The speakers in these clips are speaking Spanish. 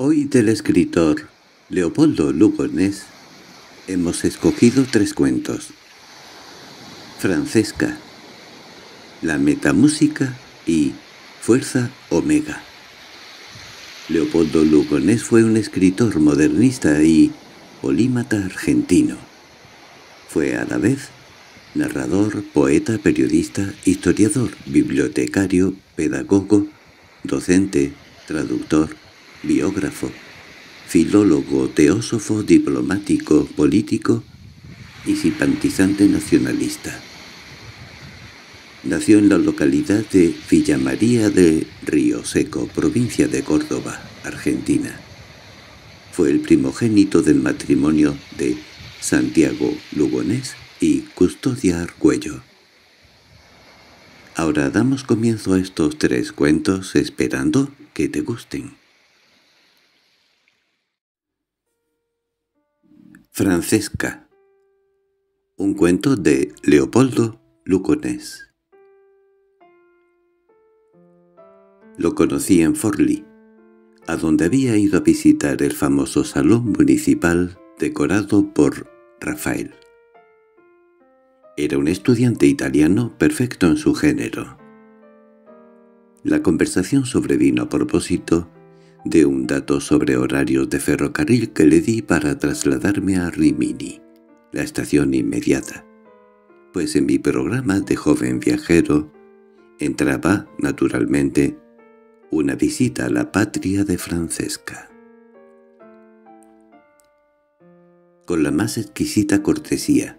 Hoy del escritor Leopoldo Lugones hemos escogido tres cuentos. Francesca, La Metamúsica y Fuerza Omega. Leopoldo Lugones fue un escritor modernista y polímata argentino. Fue a la vez narrador, poeta, periodista, historiador, bibliotecario, pedagogo, docente, traductor, biógrafo, filólogo, teósofo, diplomático, político y simpatizante nacionalista. Nació en la localidad de Villamaría de Río Seco, provincia de Córdoba, Argentina. Fue el primogénito del matrimonio de Santiago Lugones y Custodia Arcuello. Ahora damos comienzo a estos tres cuentos esperando que te gusten. Francesca Un cuento de Leopoldo Lucones. Lo conocí en Forli, a donde había ido a visitar el famoso salón municipal decorado por Rafael. Era un estudiante italiano perfecto en su género. La conversación sobrevino a propósito de un dato sobre horarios de ferrocarril que le di para trasladarme a Rimini, la estación inmediata, pues en mi programa de joven viajero entraba, naturalmente, una visita a la patria de Francesca. Con la más exquisita cortesía,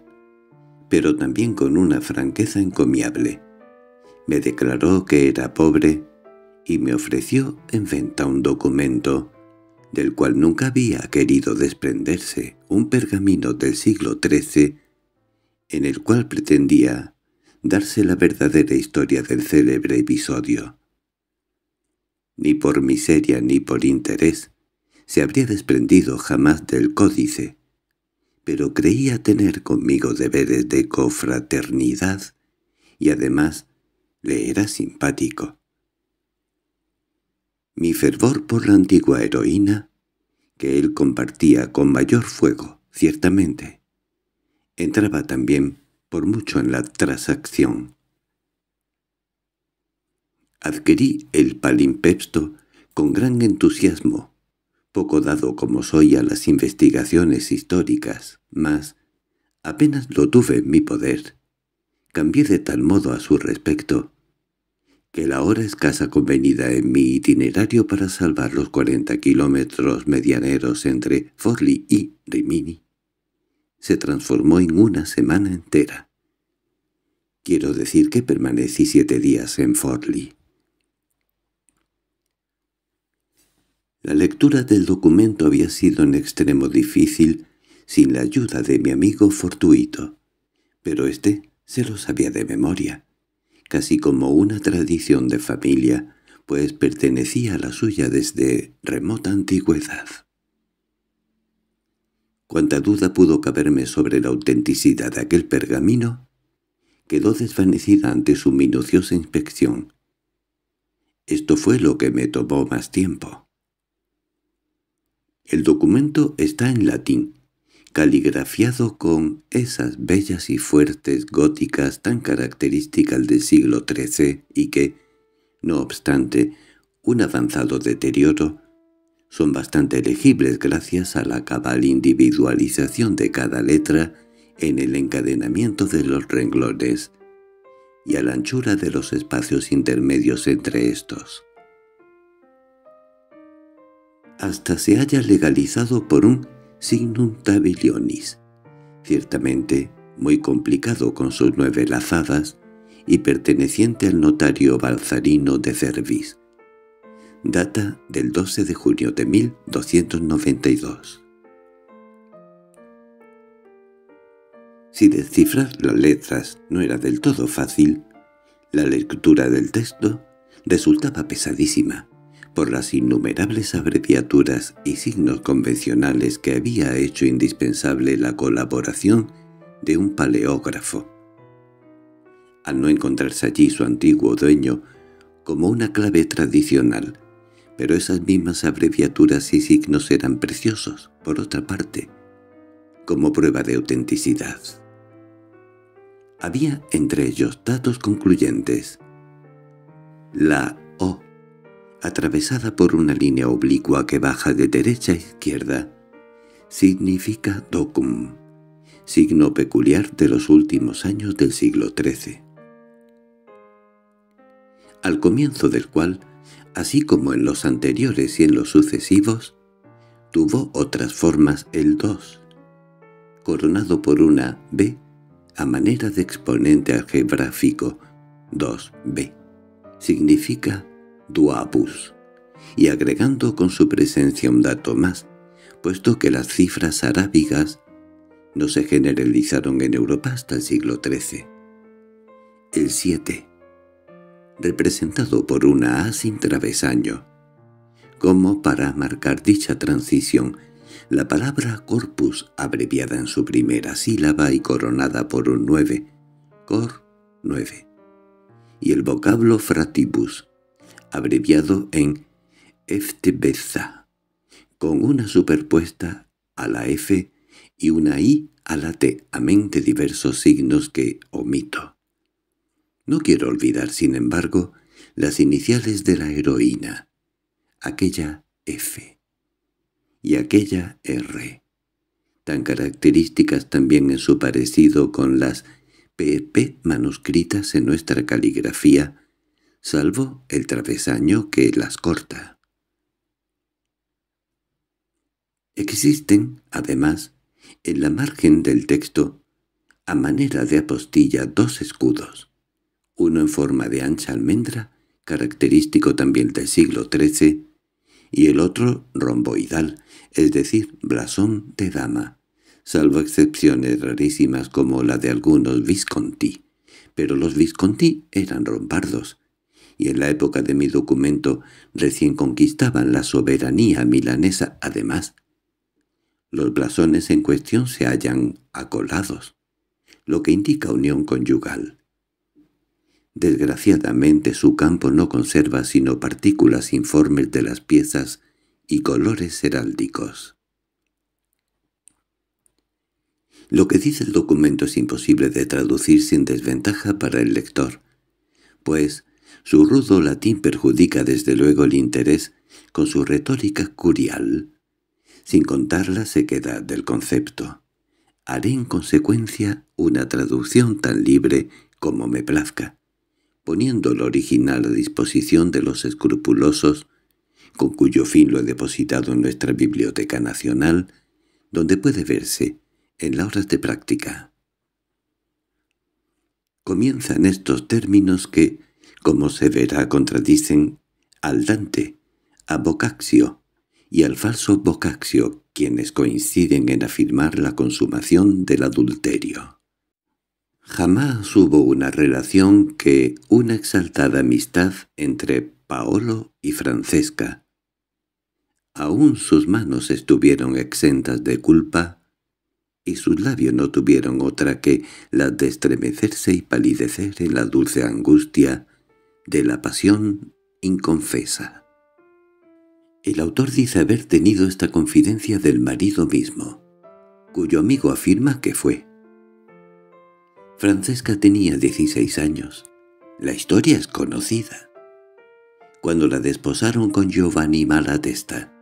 pero también con una franqueza encomiable, me declaró que era pobre y me ofreció en venta un documento, del cual nunca había querido desprenderse, un pergamino del siglo XIII, en el cual pretendía darse la verdadera historia del célebre episodio. Ni por miseria ni por interés se habría desprendido jamás del códice, pero creía tener conmigo deberes de cofraternidad y además le era simpático mi fervor por la antigua heroína, que él compartía con mayor fuego, ciertamente. Entraba también por mucho en la transacción. Adquirí el palimpsesto con gran entusiasmo, poco dado como soy a las investigaciones históricas, mas apenas lo tuve en mi poder. Cambié de tal modo a su respecto que la hora escasa convenida en mi itinerario para salvar los 40 kilómetros medianeros entre Forli y Rimini se transformó en una semana entera. Quiero decir que permanecí siete días en Forli. La lectura del documento había sido en extremo difícil sin la ayuda de mi amigo fortuito, pero éste se lo sabía de memoria casi como una tradición de familia, pues pertenecía a la suya desde remota antigüedad. Cuanta duda pudo caberme sobre la autenticidad de aquel pergamino, quedó desvanecida ante su minuciosa inspección. Esto fue lo que me tomó más tiempo. El documento está en latín, caligrafiado con esas bellas y fuertes góticas tan características del siglo XIII y que, no obstante, un avanzado deterioro, son bastante legibles gracias a la cabal individualización de cada letra en el encadenamiento de los renglones y a la anchura de los espacios intermedios entre estos. Hasta se haya legalizado por un signum ciertamente muy complicado con sus nueve lazadas y perteneciente al notario balzarino de Cervis. Data del 12 de junio de 1292. Si descifrar las letras no era del todo fácil, la lectura del texto resultaba pesadísima, por las innumerables abreviaturas y signos convencionales que había hecho indispensable la colaboración de un paleógrafo. Al no encontrarse allí su antiguo dueño, como una clave tradicional, pero esas mismas abreviaturas y signos eran preciosos, por otra parte, como prueba de autenticidad. Había entre ellos datos concluyentes. La atravesada por una línea oblicua que baja de derecha a izquierda, significa docum, signo peculiar de los últimos años del siglo XIII. Al comienzo del cual, así como en los anteriores y en los sucesivos, tuvo otras formas el 2, coronado por una B a manera de exponente algebrafico 2b. Significa duabus, y agregando con su presencia un dato más, puesto que las cifras arábigas no se generalizaron en Europa hasta el siglo XIII. El 7. Representado por una A sin travesaño. Como para marcar dicha transición, la palabra corpus, abreviada en su primera sílaba y coronada por un 9, cor 9, y el vocablo fratibus, abreviado en FTBZA, con una superpuesta a la F y una I a la T, amén de diversos signos que omito. No quiero olvidar, sin embargo, las iniciales de la heroína, aquella F y aquella R, tan características también en su parecido con las PP manuscritas en nuestra caligrafía salvo el travesaño que las corta. Existen, además, en la margen del texto, a manera de apostilla, dos escudos, uno en forma de ancha almendra, característico también del siglo XIII, y el otro romboidal, es decir, blasón de dama, salvo excepciones rarísimas como la de algunos Visconti. Pero los Visconti eran rombardos, y en la época de mi documento recién conquistaban la soberanía milanesa. Además, los blasones en cuestión se hallan acolados, lo que indica unión conyugal. Desgraciadamente su campo no conserva sino partículas informes de las piezas y colores heráldicos. Lo que dice el documento es imposible de traducir sin desventaja para el lector, pues su rudo latín perjudica desde luego el interés con su retórica curial, sin contar la sequedad del concepto. Haré en consecuencia una traducción tan libre como me plazca, poniendo lo original a disposición de los escrupulosos, con cuyo fin lo he depositado en nuestra Biblioteca Nacional, donde puede verse en la horas de práctica. Comienza en estos términos que como se verá contradicen al Dante, a Bocaccio y al falso Bocaccio, quienes coinciden en afirmar la consumación del adulterio. Jamás hubo una relación que una exaltada amistad entre Paolo y Francesca. Aún sus manos estuvieron exentas de culpa y sus labios no tuvieron otra que la de estremecerse y palidecer en la dulce angustia de la pasión inconfesa. El autor dice haber tenido esta confidencia del marido mismo, cuyo amigo afirma que fue. Francesca tenía 16 años. La historia es conocida. Cuando la desposaron con Giovanni Malatesta,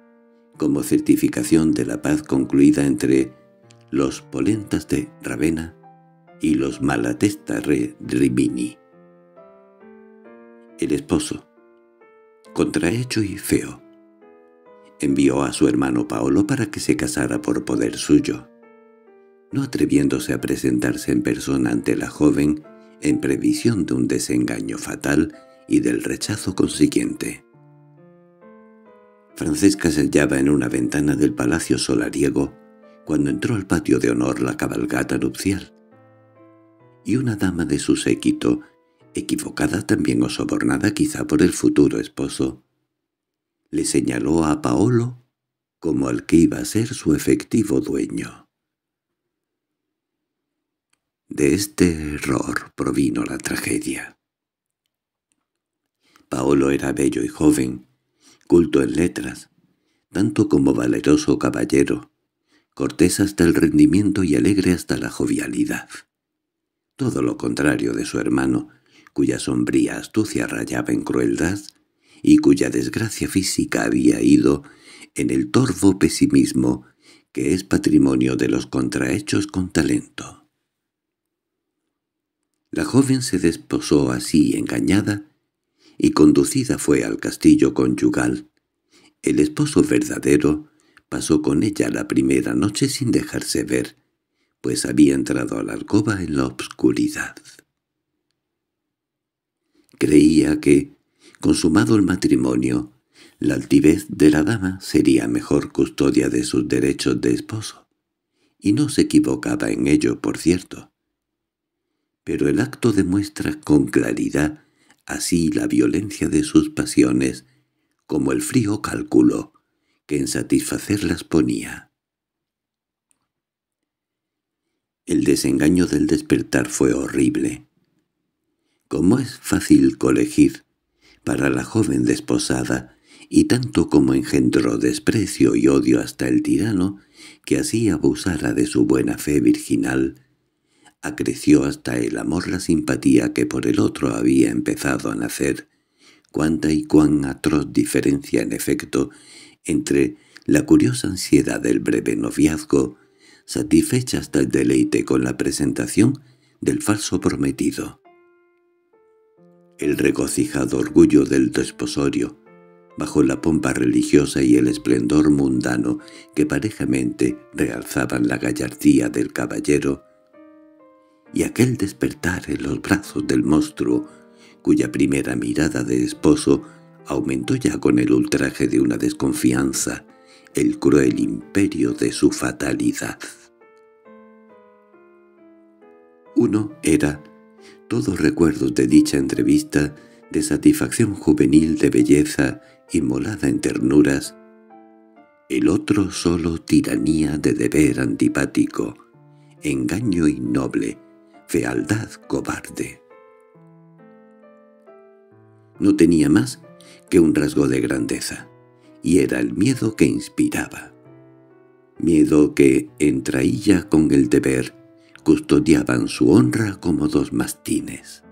como certificación de la paz concluida entre los Polentas de Ravenna y los Malatesta re el esposo, contrahecho y feo. Envió a su hermano Paolo para que se casara por poder suyo. No atreviéndose a presentarse en persona ante la joven, en previsión de un desengaño fatal y del rechazo consiguiente. Francesca se hallaba en una ventana del palacio solariego cuando entró al patio de honor la cabalgata nupcial. Y una dama de su séquito equivocada también o sobornada quizá por el futuro esposo, le señaló a Paolo como al que iba a ser su efectivo dueño. De este error provino la tragedia. Paolo era bello y joven, culto en letras, tanto como valeroso caballero, cortés hasta el rendimiento y alegre hasta la jovialidad. Todo lo contrario de su hermano, cuya sombría astucia rayaba en crueldad y cuya desgracia física había ido en el torvo pesimismo que es patrimonio de los contrahechos con talento. La joven se desposó así engañada y conducida fue al castillo conyugal. El esposo verdadero pasó con ella la primera noche sin dejarse ver, pues había entrado a la alcoba en la obscuridad. Creía que, consumado el matrimonio, la altivez de la dama sería mejor custodia de sus derechos de esposo, y no se equivocaba en ello, por cierto. Pero el acto demuestra con claridad así la violencia de sus pasiones como el frío cálculo que en satisfacerlas ponía. El desengaño del despertar fue horrible. Como es fácil colegir para la joven desposada, y tanto como engendró desprecio y odio hasta el tirano, que así abusara de su buena fe virginal, acreció hasta el amor la simpatía que por el otro había empezado a nacer. Cuánta y cuán atroz diferencia, en efecto, entre la curiosa ansiedad del breve noviazgo, satisfecha hasta el deleite con la presentación del falso prometido el regocijado orgullo del desposorio, bajo la pompa religiosa y el esplendor mundano que parejamente realzaban la gallardía del caballero, y aquel despertar en los brazos del monstruo, cuya primera mirada de esposo aumentó ya con el ultraje de una desconfianza, el cruel imperio de su fatalidad. Uno era todos recuerdos de dicha entrevista, de satisfacción juvenil de belleza inmolada en ternuras, el otro solo tiranía de deber antipático, engaño innoble, fealdad cobarde. No tenía más que un rasgo de grandeza, y era el miedo que inspiraba. Miedo que entraía con el deber, custodiaban su honra como dos mastines.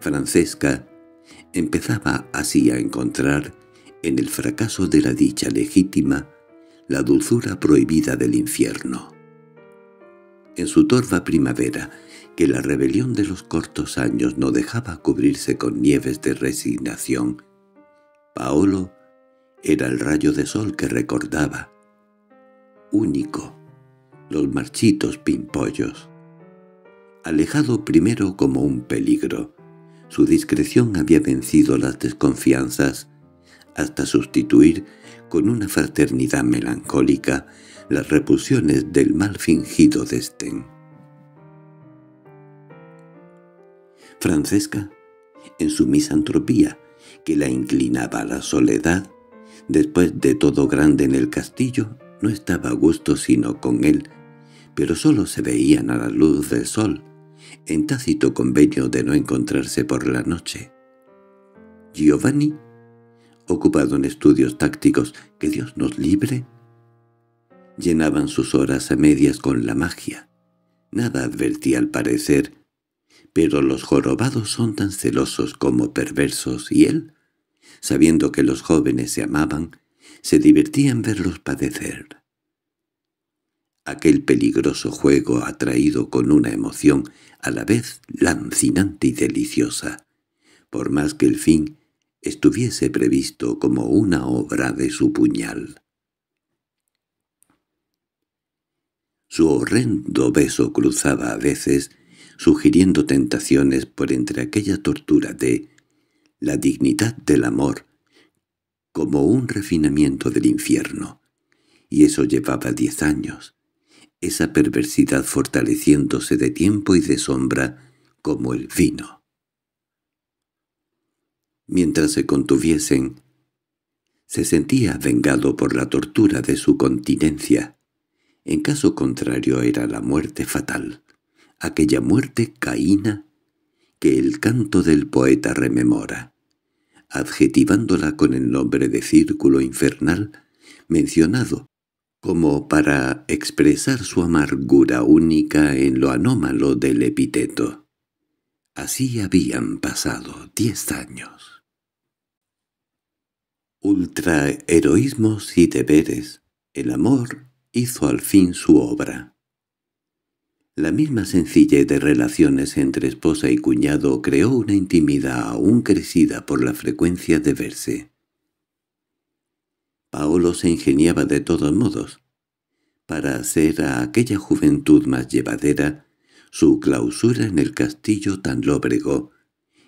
Francesca empezaba así a encontrar, en el fracaso de la dicha legítima, la dulzura prohibida del infierno. En su torva primavera, que la rebelión de los cortos años no dejaba cubrirse con nieves de resignación, Paolo era el rayo de sol que recordaba, único, los marchitos pimpollos, alejado primero como un peligro. Su discreción había vencido las desconfianzas, hasta sustituir, con una fraternidad melancólica, las repulsiones del mal fingido destén. Francesca, en su misantropía, que la inclinaba a la soledad, después de todo grande en el castillo, no estaba a gusto sino con él, pero solo se veían a la luz del sol, en tácito convenio de no encontrarse por la noche. Giovanni, ocupado en estudios tácticos que Dios nos libre, llenaban sus horas a medias con la magia. Nada advertía al parecer, pero los jorobados son tan celosos como perversos y él, sabiendo que los jóvenes se amaban, se divertía en verlos padecer. Aquel peligroso juego atraído con una emoción a la vez lancinante y deliciosa, por más que el fin estuviese previsto como una obra de su puñal. Su horrendo beso cruzaba a veces, sugiriendo tentaciones por entre aquella tortura de la dignidad del amor, como un refinamiento del infierno. Y eso llevaba diez años, esa perversidad fortaleciéndose de tiempo y de sombra como el vino. Mientras se contuviesen, se sentía vengado por la tortura de su continencia. En caso contrario era la muerte fatal, aquella muerte caína que el canto del poeta rememora. Adjetivándola con el nombre de círculo infernal, mencionado como para expresar su amargura única en lo anómalo del epíteto. Así habían pasado diez años. Ultra heroísmos y deberes, el amor hizo al fin su obra. La misma sencillez de relaciones entre esposa y cuñado creó una intimidad aún crecida por la frecuencia de verse. Paolo se ingeniaba de todos modos. Para hacer a aquella juventud más llevadera su clausura en el castillo tan lóbrego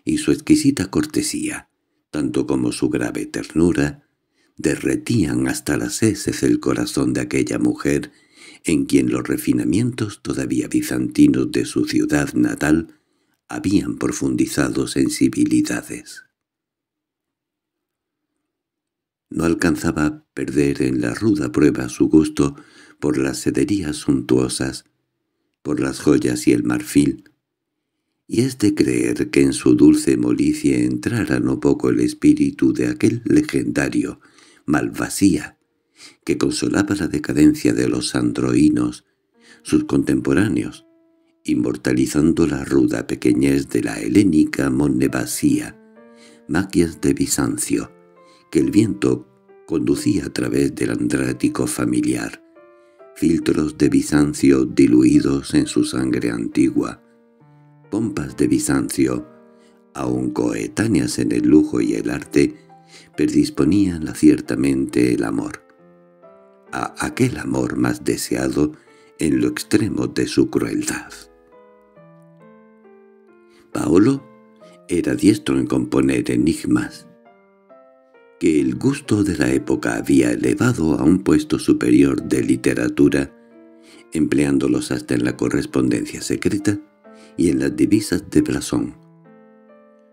y su exquisita cortesía, tanto como su grave ternura, derretían hasta las heces el corazón de aquella mujer en quien los refinamientos todavía bizantinos de su ciudad natal habían profundizado sensibilidades. No alcanzaba a perder en la ruda prueba su gusto por las sederías suntuosas, por las joyas y el marfil, y es de creer que en su dulce molicie entrara no poco el espíritu de aquel legendario Malvasía, que consolaba la decadencia de los androínos, sus contemporáneos, inmortalizando la ruda pequeñez de la helénica Monevasía, maquias de Bizancio, que el viento conducía a través del andrático familiar, filtros de Bizancio diluidos en su sangre antigua, pompas de Bizancio, aun coetáneas en el lujo y el arte, predisponían ciertamente el amor. A aquel amor más deseado en lo extremo de su crueldad. Paolo era diestro en componer enigmas, que el gusto de la época había elevado a un puesto superior de literatura, empleándolos hasta en la correspondencia secreta y en las divisas de blasón.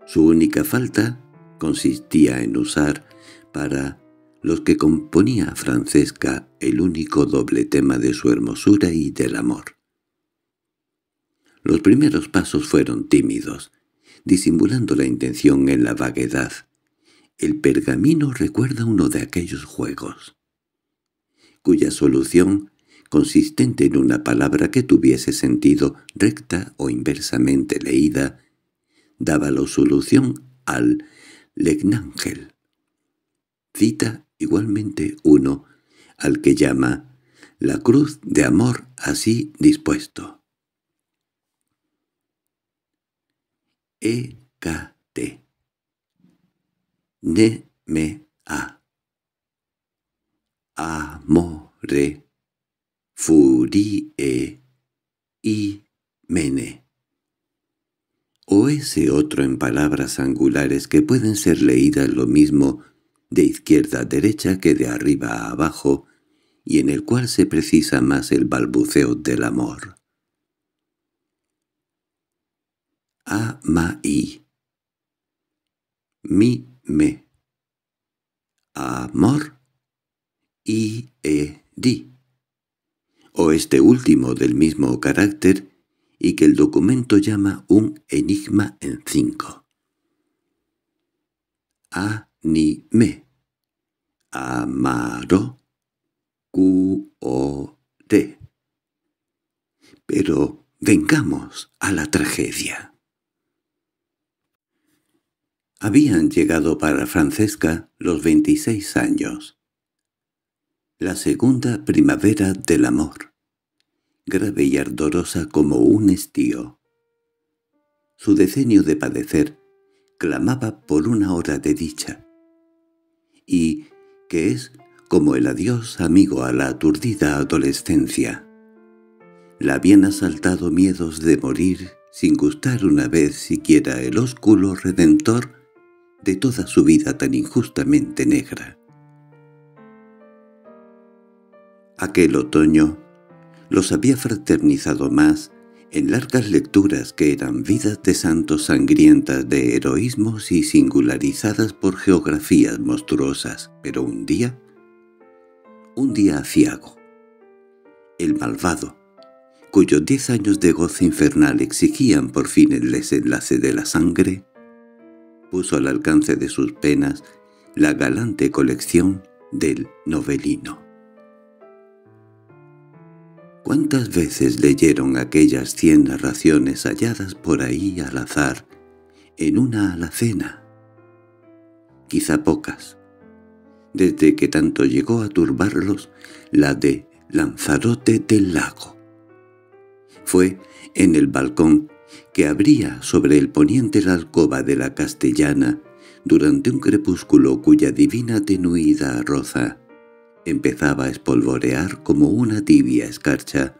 Su única falta consistía en usar, para los que componía Francesca, el único doble tema de su hermosura y del amor. Los primeros pasos fueron tímidos, disimulando la intención en la vaguedad, el pergamino recuerda uno de aquellos juegos, cuya solución, consistente en una palabra que tuviese sentido recta o inversamente leída, daba la solución al legnángel. Cita igualmente uno al que llama la cruz de amor así dispuesto. E. K me a. Amore. Furie. i mene. O ese otro en palabras angulares que pueden ser leídas lo mismo de izquierda a derecha que de arriba a abajo, y en el cual se precisa más el balbuceo del amor. A-ma-i. Mi me. Amor i, e di. O este último del mismo carácter y que el documento llama un enigma en cinco. me Amaro. Q-O-T. Pero vengamos a la tragedia. Habían llegado para Francesca los 26 años. La segunda primavera del amor, grave y ardorosa como un estío. Su decenio de padecer clamaba por una hora de dicha, y que es como el adiós amigo a la aturdida adolescencia. La habían asaltado miedos de morir sin gustar una vez siquiera el ósculo redentor de toda su vida tan injustamente negra. Aquel otoño los había fraternizado más en largas lecturas que eran vidas de santos sangrientas de heroísmos y singularizadas por geografías monstruosas, pero un día, un día aciago, el malvado, cuyos diez años de goce infernal exigían por fin el desenlace de la sangre, puso al alcance de sus penas la galante colección del novelino. ¿Cuántas veces leyeron aquellas cien narraciones halladas por ahí al azar, en una alacena? Quizá pocas. Desde que tanto llegó a turbarlos la de Lanzarote del Lago. Fue en el balcón que abría sobre el poniente la alcoba de la castellana durante un crepúsculo cuya divina tenuida roza empezaba a espolvorear como una tibia escarcha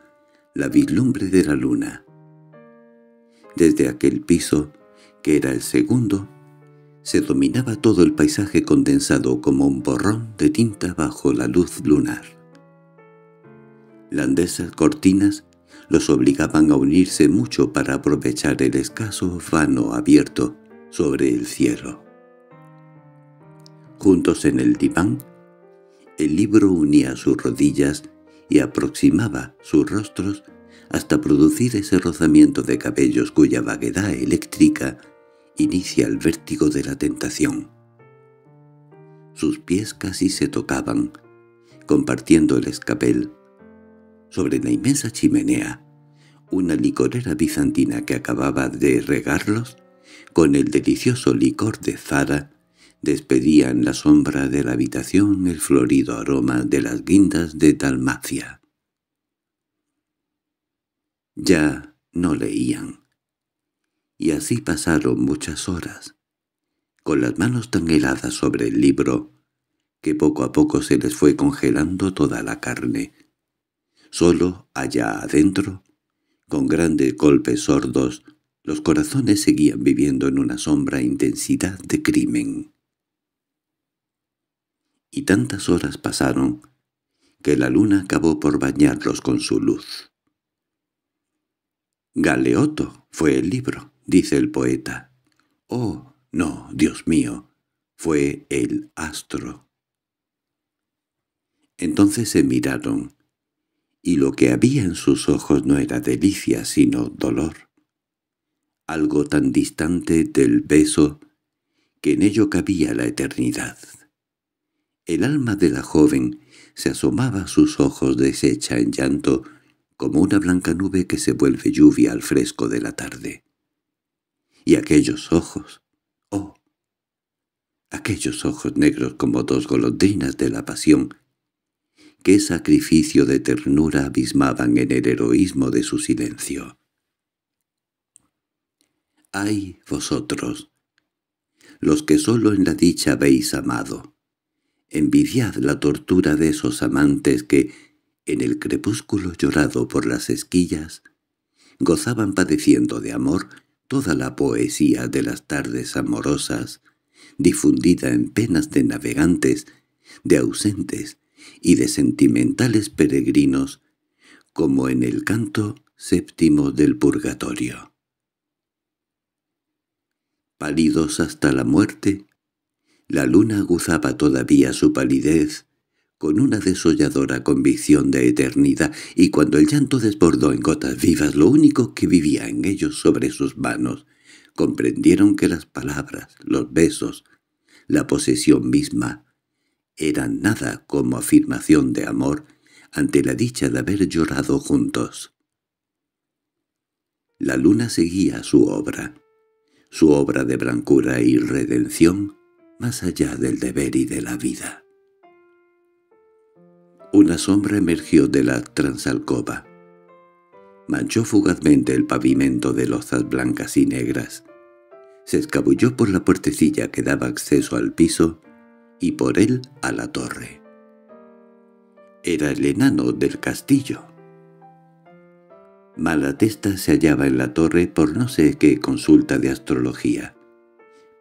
la vislumbre de la luna. Desde aquel piso, que era el segundo, se dominaba todo el paisaje condensado como un borrón de tinta bajo la luz lunar. Landesas cortinas los obligaban a unirse mucho para aprovechar el escaso vano abierto sobre el cielo. Juntos en el diván, el libro unía sus rodillas y aproximaba sus rostros hasta producir ese rozamiento de cabellos cuya vaguedad eléctrica inicia el vértigo de la tentación. Sus pies casi se tocaban, compartiendo el escapel sobre la inmensa chimenea, una licorera bizantina que acababa de regarlos, con el delicioso licor de Zara, despedía en la sombra de la habitación el florido aroma de las guindas de Dalmacia. Ya no leían. Y así pasaron muchas horas, con las manos tan heladas sobre el libro, que poco a poco se les fue congelando toda la carne, Solo allá adentro, con grandes golpes sordos, los corazones seguían viviendo en una sombra intensidad de crimen. Y tantas horas pasaron que la luna acabó por bañarlos con su luz. Galeoto fue el libro, dice el poeta. Oh, no, Dios mío, fue el astro. Entonces se miraron, y lo que había en sus ojos no era delicia sino dolor. Algo tan distante del beso que en ello cabía la eternidad. El alma de la joven se asomaba a sus ojos deshecha en llanto como una blanca nube que se vuelve lluvia al fresco de la tarde. Y aquellos ojos, oh, aquellos ojos negros como dos golondrinas de la pasión, qué sacrificio de ternura abismaban en el heroísmo de su silencio. ¡Ay, vosotros! Los que sólo en la dicha habéis amado. Envidiad la tortura de esos amantes que, en el crepúsculo llorado por las esquillas, gozaban padeciendo de amor toda la poesía de las tardes amorosas, difundida en penas de navegantes, de ausentes, y de sentimentales peregrinos, como en el canto séptimo del purgatorio. Pálidos hasta la muerte, la luna aguzaba todavía su palidez con una desolladora convicción de eternidad, y cuando el llanto desbordó en gotas vivas lo único que vivía en ellos sobre sus manos, comprendieron que las palabras, los besos, la posesión misma, era nada como afirmación de amor ante la dicha de haber llorado juntos. La luna seguía su obra, su obra de blancura y redención más allá del deber y de la vida. Una sombra emergió de la transalcoba. Manchó fugazmente el pavimento de lozas blancas y negras. Se escabulló por la puertecilla que daba acceso al piso y por él a la torre. Era el enano del castillo. Malatesta se hallaba en la torre por no sé qué consulta de astrología.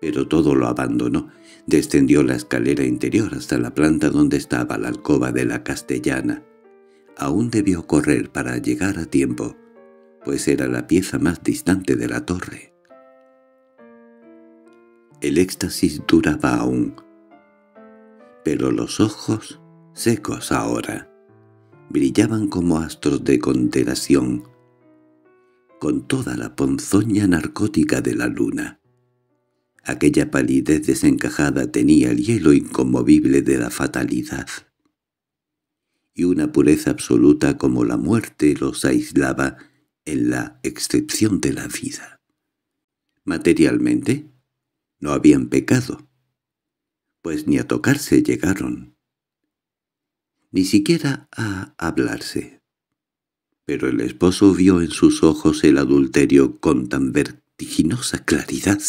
Pero todo lo abandonó. Descendió la escalera interior hasta la planta donde estaba la alcoba de la castellana. Aún debió correr para llegar a tiempo, pues era la pieza más distante de la torre. El éxtasis duraba aún, pero los ojos, secos ahora, brillaban como astros de condenación, con toda la ponzoña narcótica de la luna. Aquella palidez desencajada tenía el hielo inconmovible de la fatalidad, y una pureza absoluta como la muerte los aislaba en la excepción de la vida. Materialmente, no habían pecado, pues ni a tocarse llegaron, ni siquiera a hablarse. Pero el esposo vio en sus ojos el adulterio con tan vertiginosa claridad,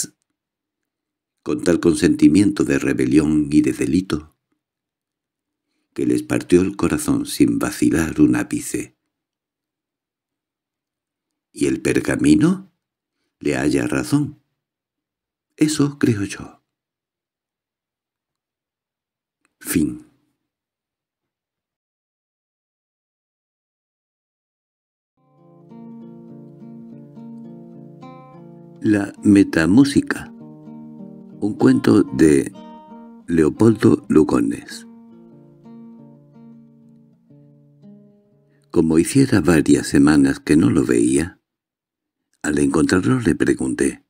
con tal consentimiento de rebelión y de delito, que les partió el corazón sin vacilar un ápice. ¿Y el pergamino? Le haya razón. Eso creo yo. Fin. La metamúsica Un cuento de Leopoldo Lugones Como hiciera varias semanas que no lo veía, al encontrarlo le pregunté,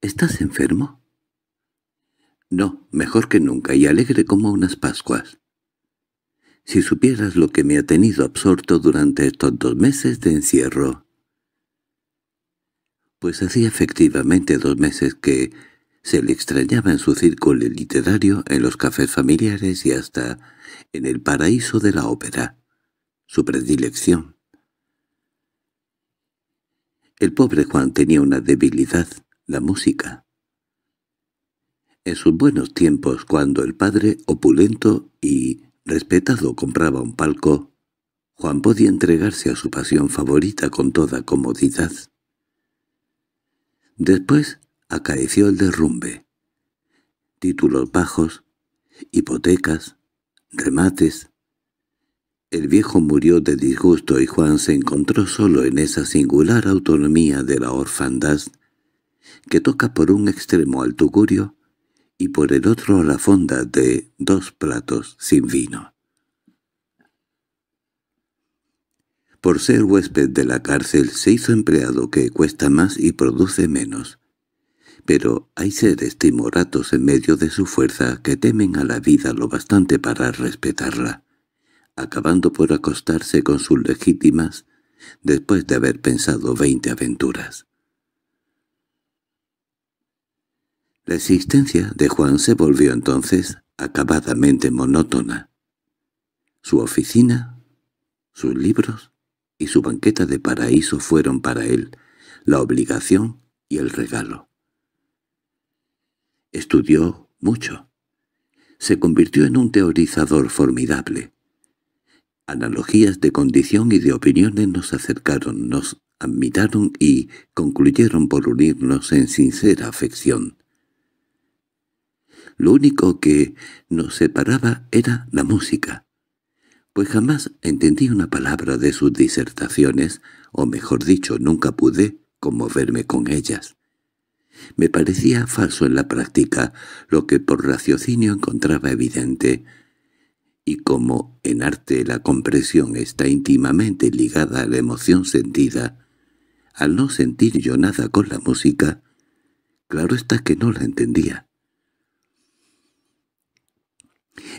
¿Estás enfermo? No, mejor que nunca y alegre como unas pascuas. Si supieras lo que me ha tenido absorto durante estos dos meses de encierro. Pues hacía efectivamente dos meses que se le extrañaba en su círculo literario, en los cafés familiares y hasta en el paraíso de la ópera, su predilección. El pobre Juan tenía una debilidad, la música. En sus buenos tiempos, cuando el padre, opulento y respetado, compraba un palco, Juan podía entregarse a su pasión favorita con toda comodidad. Después acaeció el derrumbe. Títulos bajos, hipotecas, remates. El viejo murió de disgusto y Juan se encontró solo en esa singular autonomía de la orfandad que toca por un extremo al tugurio y por el otro a la fonda de dos platos sin vino. Por ser huésped de la cárcel se hizo empleado que cuesta más y produce menos. Pero hay seres timoratos en medio de su fuerza que temen a la vida lo bastante para respetarla, acabando por acostarse con sus legítimas después de haber pensado veinte aventuras. La existencia de Juan se volvió entonces acabadamente monótona. Su oficina, sus libros y su banqueta de paraíso fueron para él la obligación y el regalo. Estudió mucho. Se convirtió en un teorizador formidable. Analogías de condición y de opiniones nos acercaron, nos admiraron y concluyeron por unirnos en sincera afección. Lo único que nos separaba era la música, pues jamás entendí una palabra de sus disertaciones, o mejor dicho, nunca pude conmoverme con ellas. Me parecía falso en la práctica lo que por raciocinio encontraba evidente, y como en arte la compresión está íntimamente ligada a la emoción sentida, al no sentir yo nada con la música, claro está que no la entendía.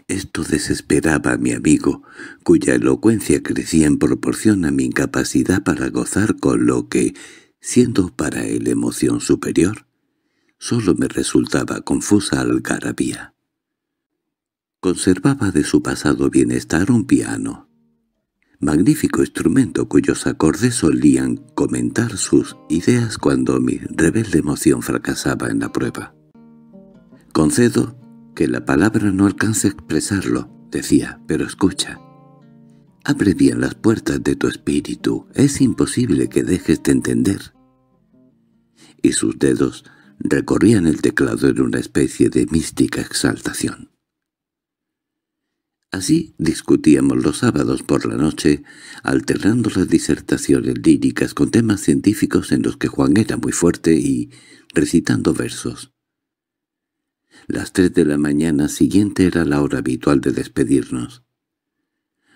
Esto desesperaba a mi amigo, cuya elocuencia crecía en proporción a mi incapacidad para gozar con lo que, siendo para él emoción superior, sólo me resultaba confusa algarabía. Conservaba de su pasado bienestar un piano, magnífico instrumento cuyos acordes solían comentar sus ideas cuando mi rebelde emoción fracasaba en la prueba. Concedo que la palabra no alcance a expresarlo, decía, pero escucha. Abre bien las puertas de tu espíritu, es imposible que dejes de entender. Y sus dedos recorrían el teclado en una especie de mística exaltación. Así discutíamos los sábados por la noche, alternando las disertaciones líricas con temas científicos en los que Juan era muy fuerte y recitando versos. Las tres de la mañana siguiente era la hora habitual de despedirnos.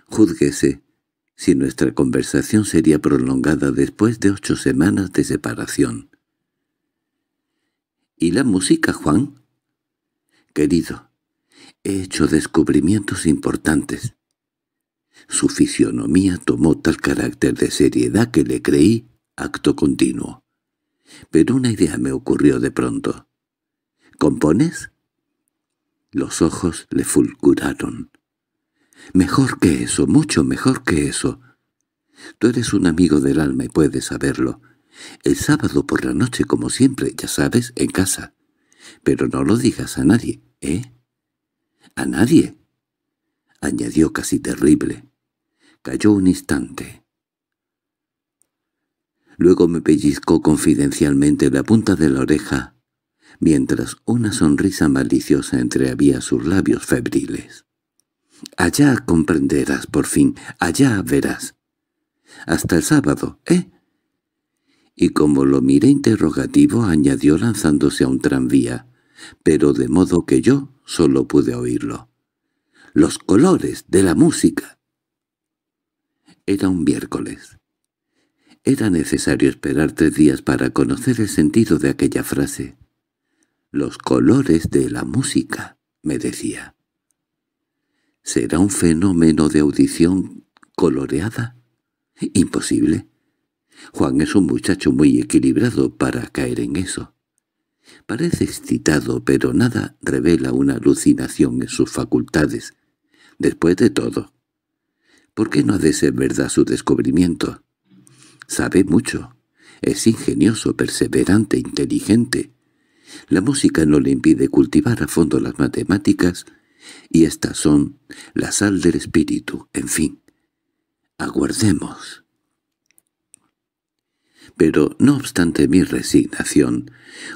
Júzguese si nuestra conversación sería prolongada después de ocho semanas de separación. —¿Y la música, Juan? —Querido, he hecho descubrimientos importantes. Su fisionomía tomó tal carácter de seriedad que le creí acto continuo. Pero una idea me ocurrió de pronto. —¿Compones? Los ojos le fulguraron. —Mejor que eso, mucho mejor que eso. Tú eres un amigo del alma y puedes saberlo. El sábado por la noche, como siempre, ya sabes, en casa. Pero no lo digas a nadie, ¿eh? —¿A nadie? —añadió casi terrible. Cayó un instante. Luego me pellizcó confidencialmente la punta de la oreja mientras una sonrisa maliciosa entreabía sus labios febriles. «Allá comprenderás, por fin, allá verás. Hasta el sábado, ¿eh?» Y como lo miré interrogativo, añadió lanzándose a un tranvía, pero de modo que yo solo pude oírlo. «¡Los colores de la música!» Era un miércoles. Era necesario esperar tres días para conocer el sentido de aquella frase los colores de la música, me decía. ¿Será un fenómeno de audición coloreada? Imposible. Juan es un muchacho muy equilibrado para caer en eso. Parece excitado, pero nada revela una alucinación en sus facultades. Después de todo, ¿por qué no ha de ser verdad su descubrimiento? Sabe mucho. Es ingenioso, perseverante, inteligente. La música no le impide cultivar a fondo las matemáticas, y estas son la sal del espíritu, en fin. Aguardemos. Pero, no obstante mi resignación,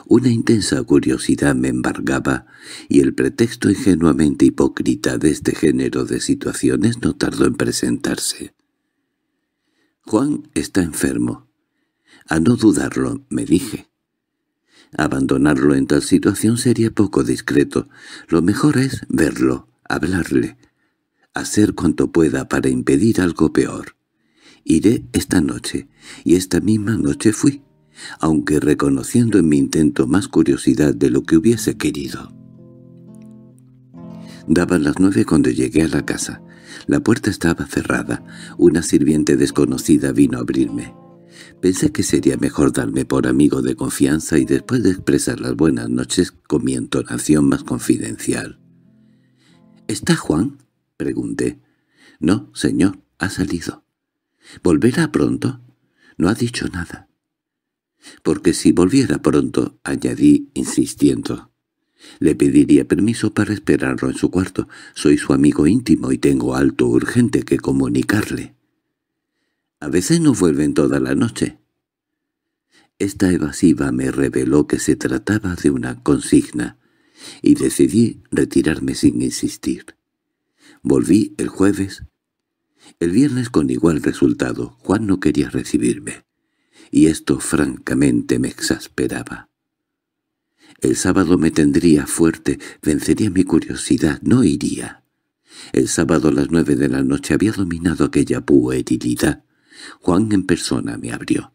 una intensa curiosidad me embargaba, y el pretexto ingenuamente hipócrita de este género de situaciones no tardó en presentarse. Juan está enfermo. A no dudarlo, me dije. Abandonarlo en tal situación sería poco discreto. Lo mejor es verlo, hablarle, hacer cuanto pueda para impedir algo peor. Iré esta noche, y esta misma noche fui, aunque reconociendo en mi intento más curiosidad de lo que hubiese querido. Daban las nueve cuando llegué a la casa. La puerta estaba cerrada. Una sirviente desconocida vino a abrirme. Pensé que sería mejor darme por amigo de confianza y después de expresar las buenas noches con mi entonación más confidencial. —¿Está Juan? —pregunté. —No, señor, ha salido. —¿Volverá pronto? No ha dicho nada. —Porque si volviera pronto —añadí insistiendo—, le pediría permiso para esperarlo en su cuarto. Soy su amigo íntimo y tengo alto urgente que comunicarle. A veces no vuelven toda la noche. Esta evasiva me reveló que se trataba de una consigna, y decidí retirarme sin insistir. Volví el jueves. El viernes con igual resultado, Juan no quería recibirme, y esto francamente me exasperaba. El sábado me tendría fuerte, vencería mi curiosidad, no iría. El sábado a las nueve de la noche había dominado aquella puerilidad Juan en persona me abrió.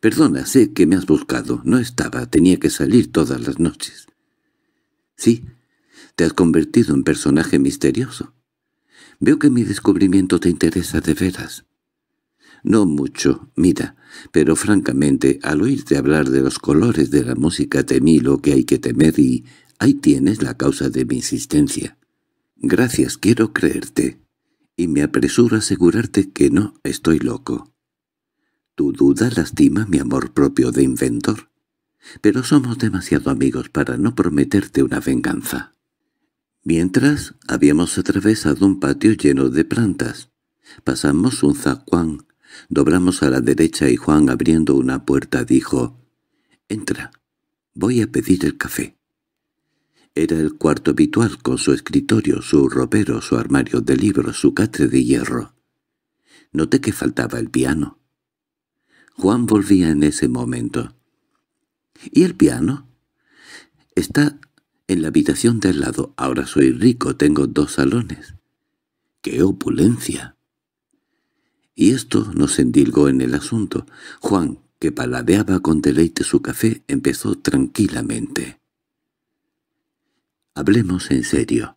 —Perdona, sé que me has buscado. No estaba, tenía que salir todas las noches. —Sí, te has convertido en personaje misterioso. Veo que mi descubrimiento te interesa de veras. —No mucho, mira, pero francamente, al oírte hablar de los colores de la música temí lo que hay que temer y ahí tienes la causa de mi insistencia. —Gracias, quiero creerte y me apresuro a asegurarte que no estoy loco. Tu duda lastima mi amor propio de inventor, pero somos demasiado amigos para no prometerte una venganza. Mientras, habíamos atravesado un patio lleno de plantas. Pasamos un zacuán, doblamos a la derecha y Juan abriendo una puerta dijo «Entra, voy a pedir el café». Era el cuarto habitual con su escritorio, su ropero, su armario de libros, su catre de hierro. Noté que faltaba el piano. Juan volvía en ese momento. —¿Y el piano? —Está en la habitación de al lado. Ahora soy rico, tengo dos salones. —¡Qué opulencia! Y esto nos endilgó en el asunto. Juan, que paladeaba con deleite su café, empezó tranquilamente. Hablemos en serio.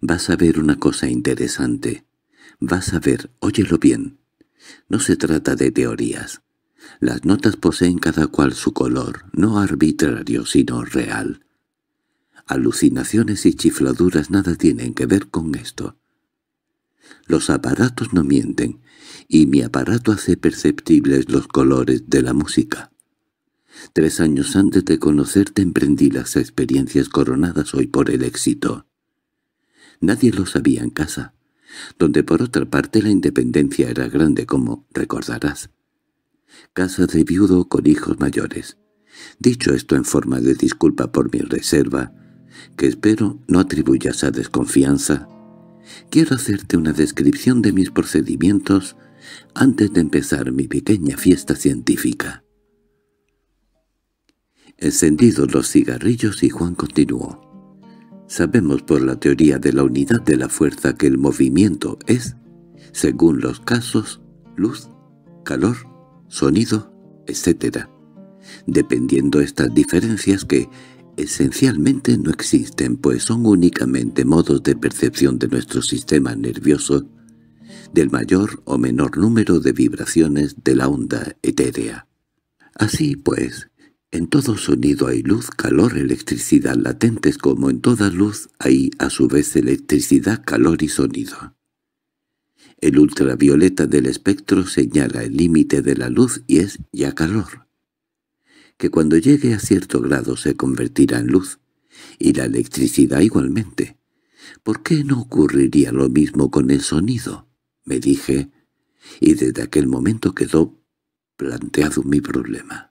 Vas a ver una cosa interesante. Vas a ver, óyelo bien. No se trata de teorías. Las notas poseen cada cual su color, no arbitrario sino real. Alucinaciones y chifladuras nada tienen que ver con esto. Los aparatos no mienten, y mi aparato hace perceptibles los colores de la música. Tres años antes de conocerte emprendí las experiencias coronadas hoy por el éxito. Nadie lo sabía en casa, donde por otra parte la independencia era grande como recordarás. Casa de viudo con hijos mayores. Dicho esto en forma de disculpa por mi reserva, que espero no atribuyas a desconfianza, quiero hacerte una descripción de mis procedimientos antes de empezar mi pequeña fiesta científica. Encendidos los cigarrillos y Juan continuó. Sabemos por la teoría de la unidad de la fuerza que el movimiento es, según los casos, luz, calor, sonido, etc. Dependiendo estas diferencias que, esencialmente no existen, pues son únicamente modos de percepción de nuestro sistema nervioso del mayor o menor número de vibraciones de la onda etérea. Así pues, en todo sonido hay luz, calor, electricidad latentes como en toda luz hay a su vez electricidad, calor y sonido. El ultravioleta del espectro señala el límite de la luz y es ya calor, que cuando llegue a cierto grado se convertirá en luz, y la electricidad igualmente. ¿Por qué no ocurriría lo mismo con el sonido? me dije, y desde aquel momento quedó planteado mi problema.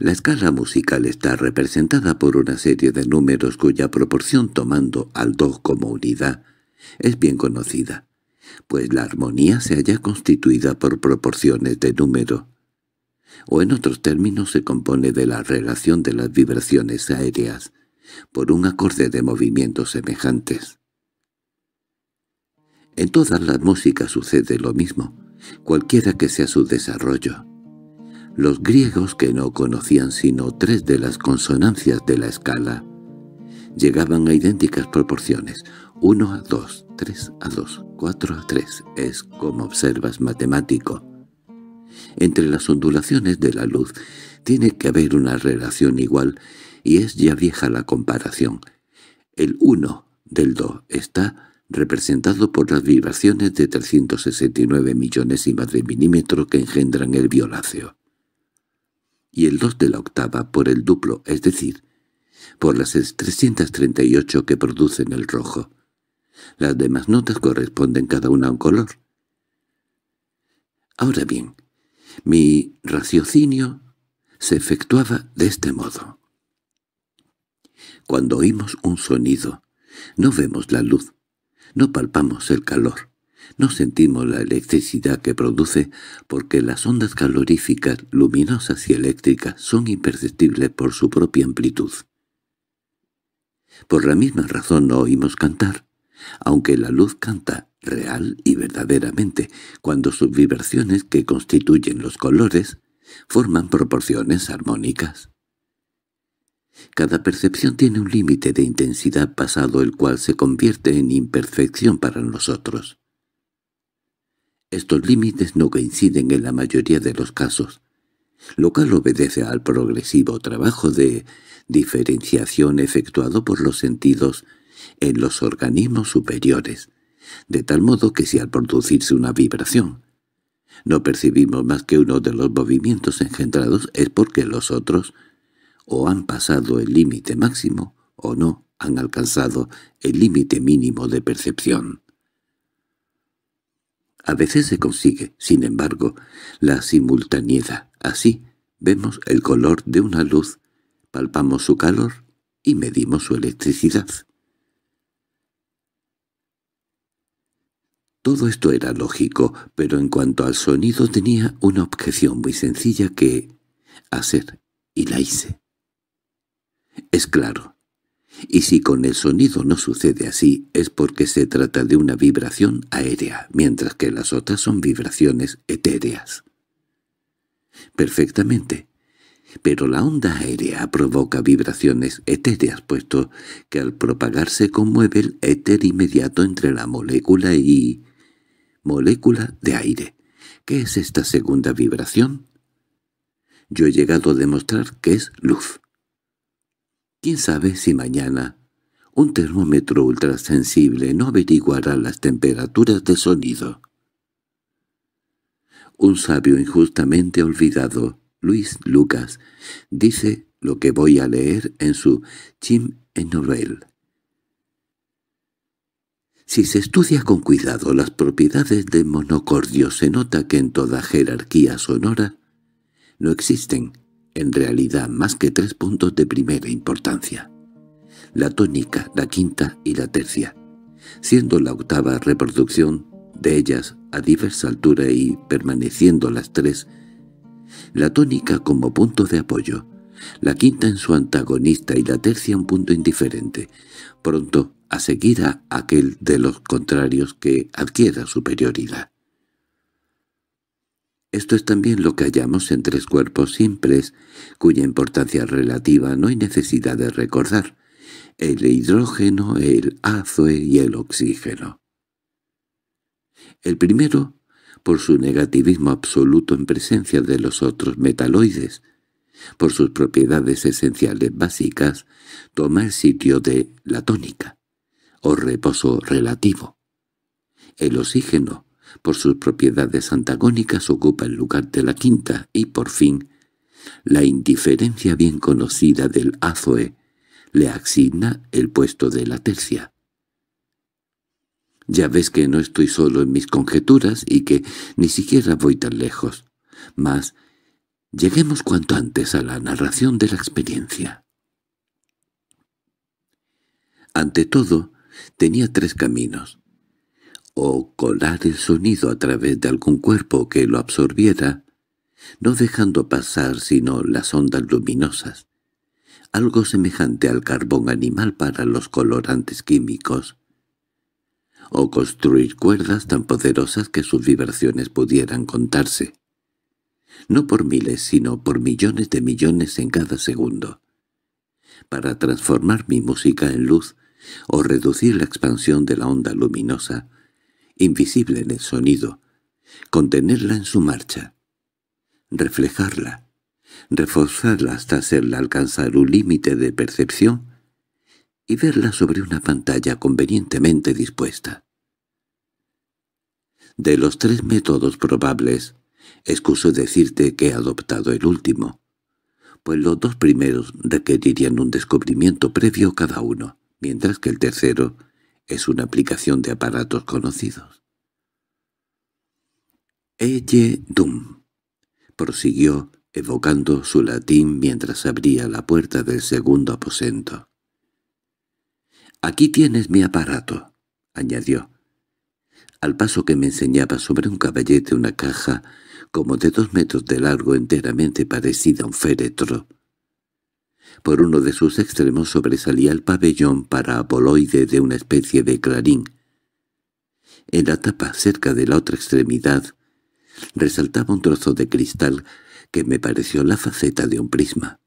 La escala musical está representada por una serie de números cuya proporción tomando al 2 como unidad es bien conocida, pues la armonía se halla constituida por proporciones de número, o en otros términos se compone de la relación de las vibraciones aéreas, por un acorde de movimientos semejantes. En todas las músicas sucede lo mismo, cualquiera que sea su desarrollo. Los griegos, que no conocían sino tres de las consonancias de la escala, llegaban a idénticas proporciones, 1 a 2, 3 a 2, 4 a 3, es, como observas, matemático. Entre las ondulaciones de la luz tiene que haber una relación igual, y es ya vieja la comparación. El 1 del 2 está representado por las vibraciones de 369 millonesimas de milímetro que engendran el violáceo y el 2 de la octava por el duplo, es decir, por las 338 que producen el rojo. Las demás notas corresponden cada una a un color. Ahora bien, mi raciocinio se efectuaba de este modo. Cuando oímos un sonido, no vemos la luz, no palpamos el calor, no sentimos la electricidad que produce porque las ondas caloríficas, luminosas y eléctricas son imperceptibles por su propia amplitud. Por la misma razón no oímos cantar, aunque la luz canta real y verdaderamente cuando sus vibraciones que constituyen los colores forman proporciones armónicas. Cada percepción tiene un límite de intensidad pasado el cual se convierte en imperfección para nosotros. Estos límites no coinciden en la mayoría de los casos, lo cual obedece al progresivo trabajo de diferenciación efectuado por los sentidos en los organismos superiores, de tal modo que si al producirse una vibración no percibimos más que uno de los movimientos engendrados es porque los otros o han pasado el límite máximo o no han alcanzado el límite mínimo de percepción. A veces se consigue, sin embargo, la simultaneidad. Así vemos el color de una luz, palpamos su calor y medimos su electricidad. Todo esto era lógico, pero en cuanto al sonido tenía una objeción muy sencilla que hacer, y la hice. Es claro, y si con el sonido no sucede así es porque se trata de una vibración aérea, mientras que las otras son vibraciones etéreas. Perfectamente. Pero la onda aérea provoca vibraciones etéreas, puesto que al propagarse conmueve el éter inmediato entre la molécula y... molécula de aire. ¿Qué es esta segunda vibración? Yo he llegado a demostrar que es luz. ¿Quién sabe si mañana un termómetro ultrasensible no averiguará las temperaturas de sonido? Un sabio injustamente olvidado, Luis Lucas, dice lo que voy a leer en su Chim en Si se estudia con cuidado las propiedades del monocordio se nota que en toda jerarquía sonora no existen en realidad más que tres puntos de primera importancia. La tónica, la quinta y la tercia, siendo la octava reproducción de ellas a diversa altura y permaneciendo las tres, la tónica como punto de apoyo, la quinta en su antagonista y la tercia un punto indiferente, pronto a seguir a aquel de los contrarios que adquiera superioridad. Esto es también lo que hallamos en tres cuerpos simples, cuya importancia relativa no hay necesidad de recordar, el hidrógeno, el azoe y el oxígeno. El primero, por su negativismo absoluto en presencia de los otros metaloides, por sus propiedades esenciales básicas, toma el sitio de la tónica, o reposo relativo. El oxígeno, por sus propiedades antagónicas ocupa el lugar de la quinta, y por fin, la indiferencia bien conocida del azoe le asigna el puesto de la tercia. Ya ves que no estoy solo en mis conjeturas y que ni siquiera voy tan lejos. Mas lleguemos cuanto antes a la narración de la experiencia. Ante todo, tenía tres caminos o colar el sonido a través de algún cuerpo que lo absorbiera, no dejando pasar sino las ondas luminosas, algo semejante al carbón animal para los colorantes químicos, o construir cuerdas tan poderosas que sus vibraciones pudieran contarse, no por miles sino por millones de millones en cada segundo, para transformar mi música en luz o reducir la expansión de la onda luminosa invisible en el sonido, contenerla en su marcha, reflejarla, reforzarla hasta hacerla alcanzar un límite de percepción y verla sobre una pantalla convenientemente dispuesta. De los tres métodos probables, excuso decirte que he adoptado el último, pues los dos primeros requerirían un descubrimiento previo cada uno, mientras que el tercero es una aplicación de aparatos conocidos. «Eye dum», prosiguió evocando su latín mientras abría la puerta del segundo aposento. «Aquí tienes mi aparato», añadió. Al paso que me enseñaba sobre un caballete una caja, como de dos metros de largo enteramente parecida a un féretro, por uno de sus extremos sobresalía el pabellón paraboloide de una especie de clarín. En la tapa, cerca de la otra extremidad, resaltaba un trozo de cristal que me pareció la faceta de un prisma.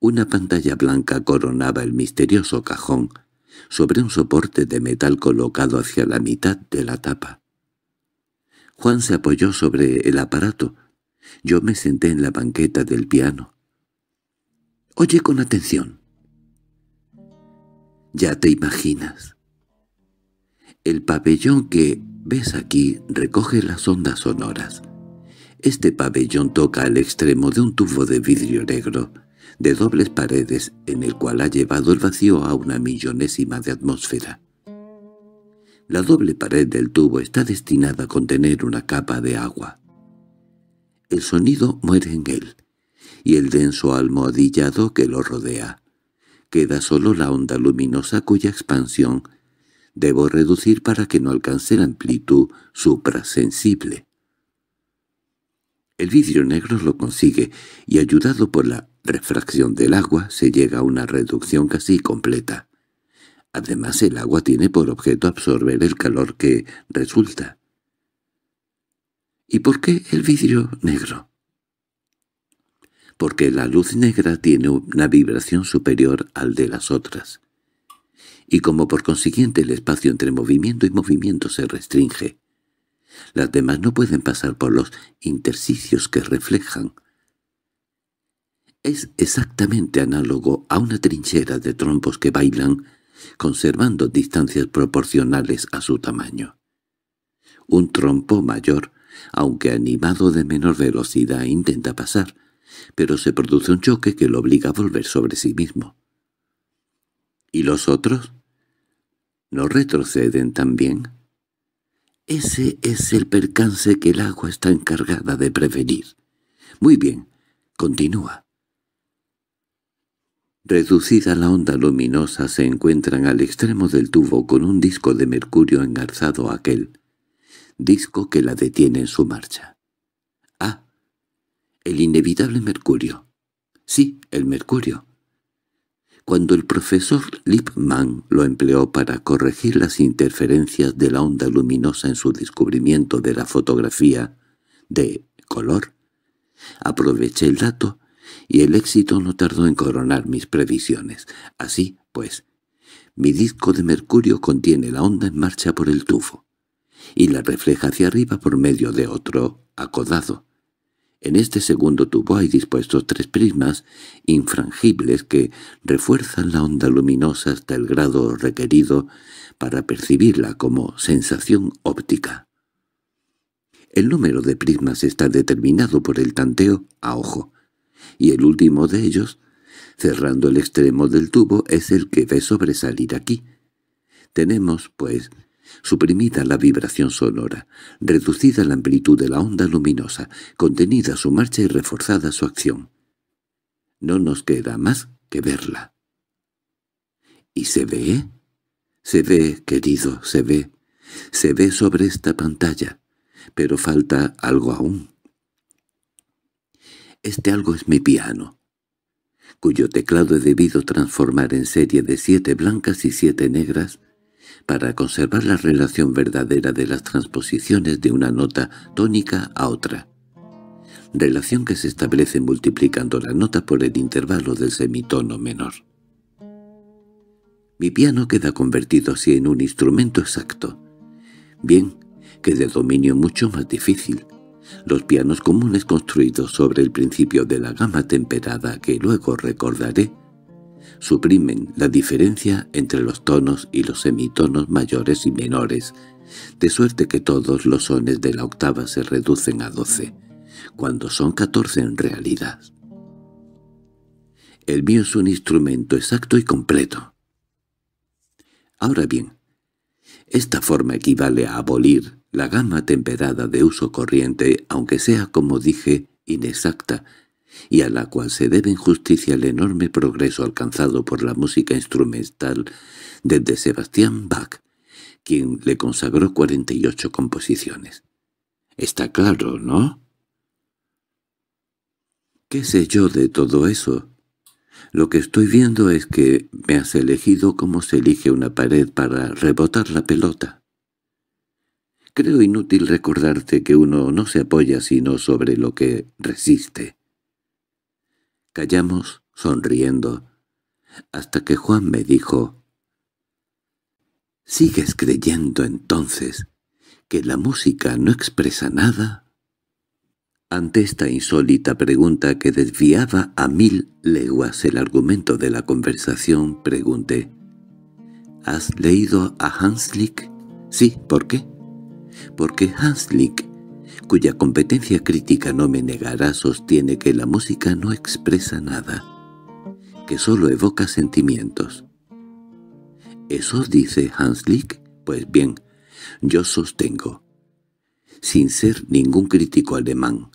Una pantalla blanca coronaba el misterioso cajón, sobre un soporte de metal colocado hacia la mitad de la tapa. Juan se apoyó sobre el aparato. Yo me senté en la banqueta del piano. Oye con atención. Ya te imaginas. El pabellón que ves aquí recoge las ondas sonoras. Este pabellón toca al extremo de un tubo de vidrio negro, de dobles paredes, en el cual ha llevado el vacío a una millonésima de atmósfera. La doble pared del tubo está destinada a contener una capa de agua. El sonido muere en él, y el denso almohadillado que lo rodea. Queda solo la onda luminosa cuya expansión debo reducir para que no alcance la amplitud suprasensible. El vidrio negro lo consigue, y ayudado por la refracción del agua se llega a una reducción casi completa. Además el agua tiene por objeto absorber el calor que resulta. ¿Y por qué el vidrio negro? porque la luz negra tiene una vibración superior al de las otras, y como por consiguiente el espacio entre movimiento y movimiento se restringe. Las demás no pueden pasar por los intersticios que reflejan. Es exactamente análogo a una trinchera de trompos que bailan, conservando distancias proporcionales a su tamaño. Un trompo mayor, aunque animado de menor velocidad, intenta pasar, pero se produce un choque que lo obliga a volver sobre sí mismo. ¿Y los otros? ¿No retroceden también? Ese es el percance que el agua está encargada de prevenir. Muy bien, continúa. Reducida la onda luminosa se encuentran al extremo del tubo con un disco de mercurio engarzado aquel, disco que la detiene en su marcha. El inevitable mercurio. Sí, el mercurio. Cuando el profesor Lipman lo empleó para corregir las interferencias de la onda luminosa en su descubrimiento de la fotografía de color, aproveché el dato y el éxito no tardó en coronar mis previsiones. Así, pues, mi disco de mercurio contiene la onda en marcha por el tufo y la refleja hacia arriba por medio de otro acodado. En este segundo tubo hay dispuestos tres prismas infrangibles que refuerzan la onda luminosa hasta el grado requerido para percibirla como sensación óptica. El número de prismas está determinado por el tanteo a ojo, y el último de ellos, cerrando el extremo del tubo, es el que ve sobresalir aquí. Tenemos, pues, suprimida la vibración sonora, reducida la amplitud de la onda luminosa, contenida su marcha y reforzada su acción. No nos queda más que verla. ¿Y se ve? Se ve, querido, se ve. Se ve sobre esta pantalla, pero falta algo aún. Este algo es mi piano, cuyo teclado he debido transformar en serie de siete blancas y siete negras, para conservar la relación verdadera de las transposiciones de una nota tónica a otra, relación que se establece multiplicando la nota por el intervalo del semitono menor. Mi piano queda convertido así en un instrumento exacto, bien que de dominio mucho más difícil, los pianos comunes construidos sobre el principio de la gama temperada que luego recordaré suprimen la diferencia entre los tonos y los semitonos mayores y menores, de suerte que todos los sones de la octava se reducen a doce, cuando son catorce en realidad. El mío es un instrumento exacto y completo. Ahora bien, esta forma equivale a abolir la gama temperada de uso corriente, aunque sea, como dije, inexacta, y a la cual se debe en justicia el enorme progreso alcanzado por la música instrumental desde Sebastián Bach, quien le consagró 48 composiciones. Está claro, ¿no? ¿Qué sé yo de todo eso? Lo que estoy viendo es que me has elegido como se elige una pared para rebotar la pelota. Creo inútil recordarte que uno no se apoya sino sobre lo que resiste. Callamos, sonriendo, hasta que Juan me dijo, —¿Sigues creyendo entonces que la música no expresa nada? Ante esta insólita pregunta que desviaba a mil leguas el argumento de la conversación, pregunté, —¿Has leído a Hanslick? —Sí, ¿por qué? —Porque Hanslick cuya competencia crítica no me negará sostiene que la música no expresa nada, que solo evoca sentimientos. ¿Eso dice Hanslick? Pues bien, yo sostengo, sin ser ningún crítico alemán,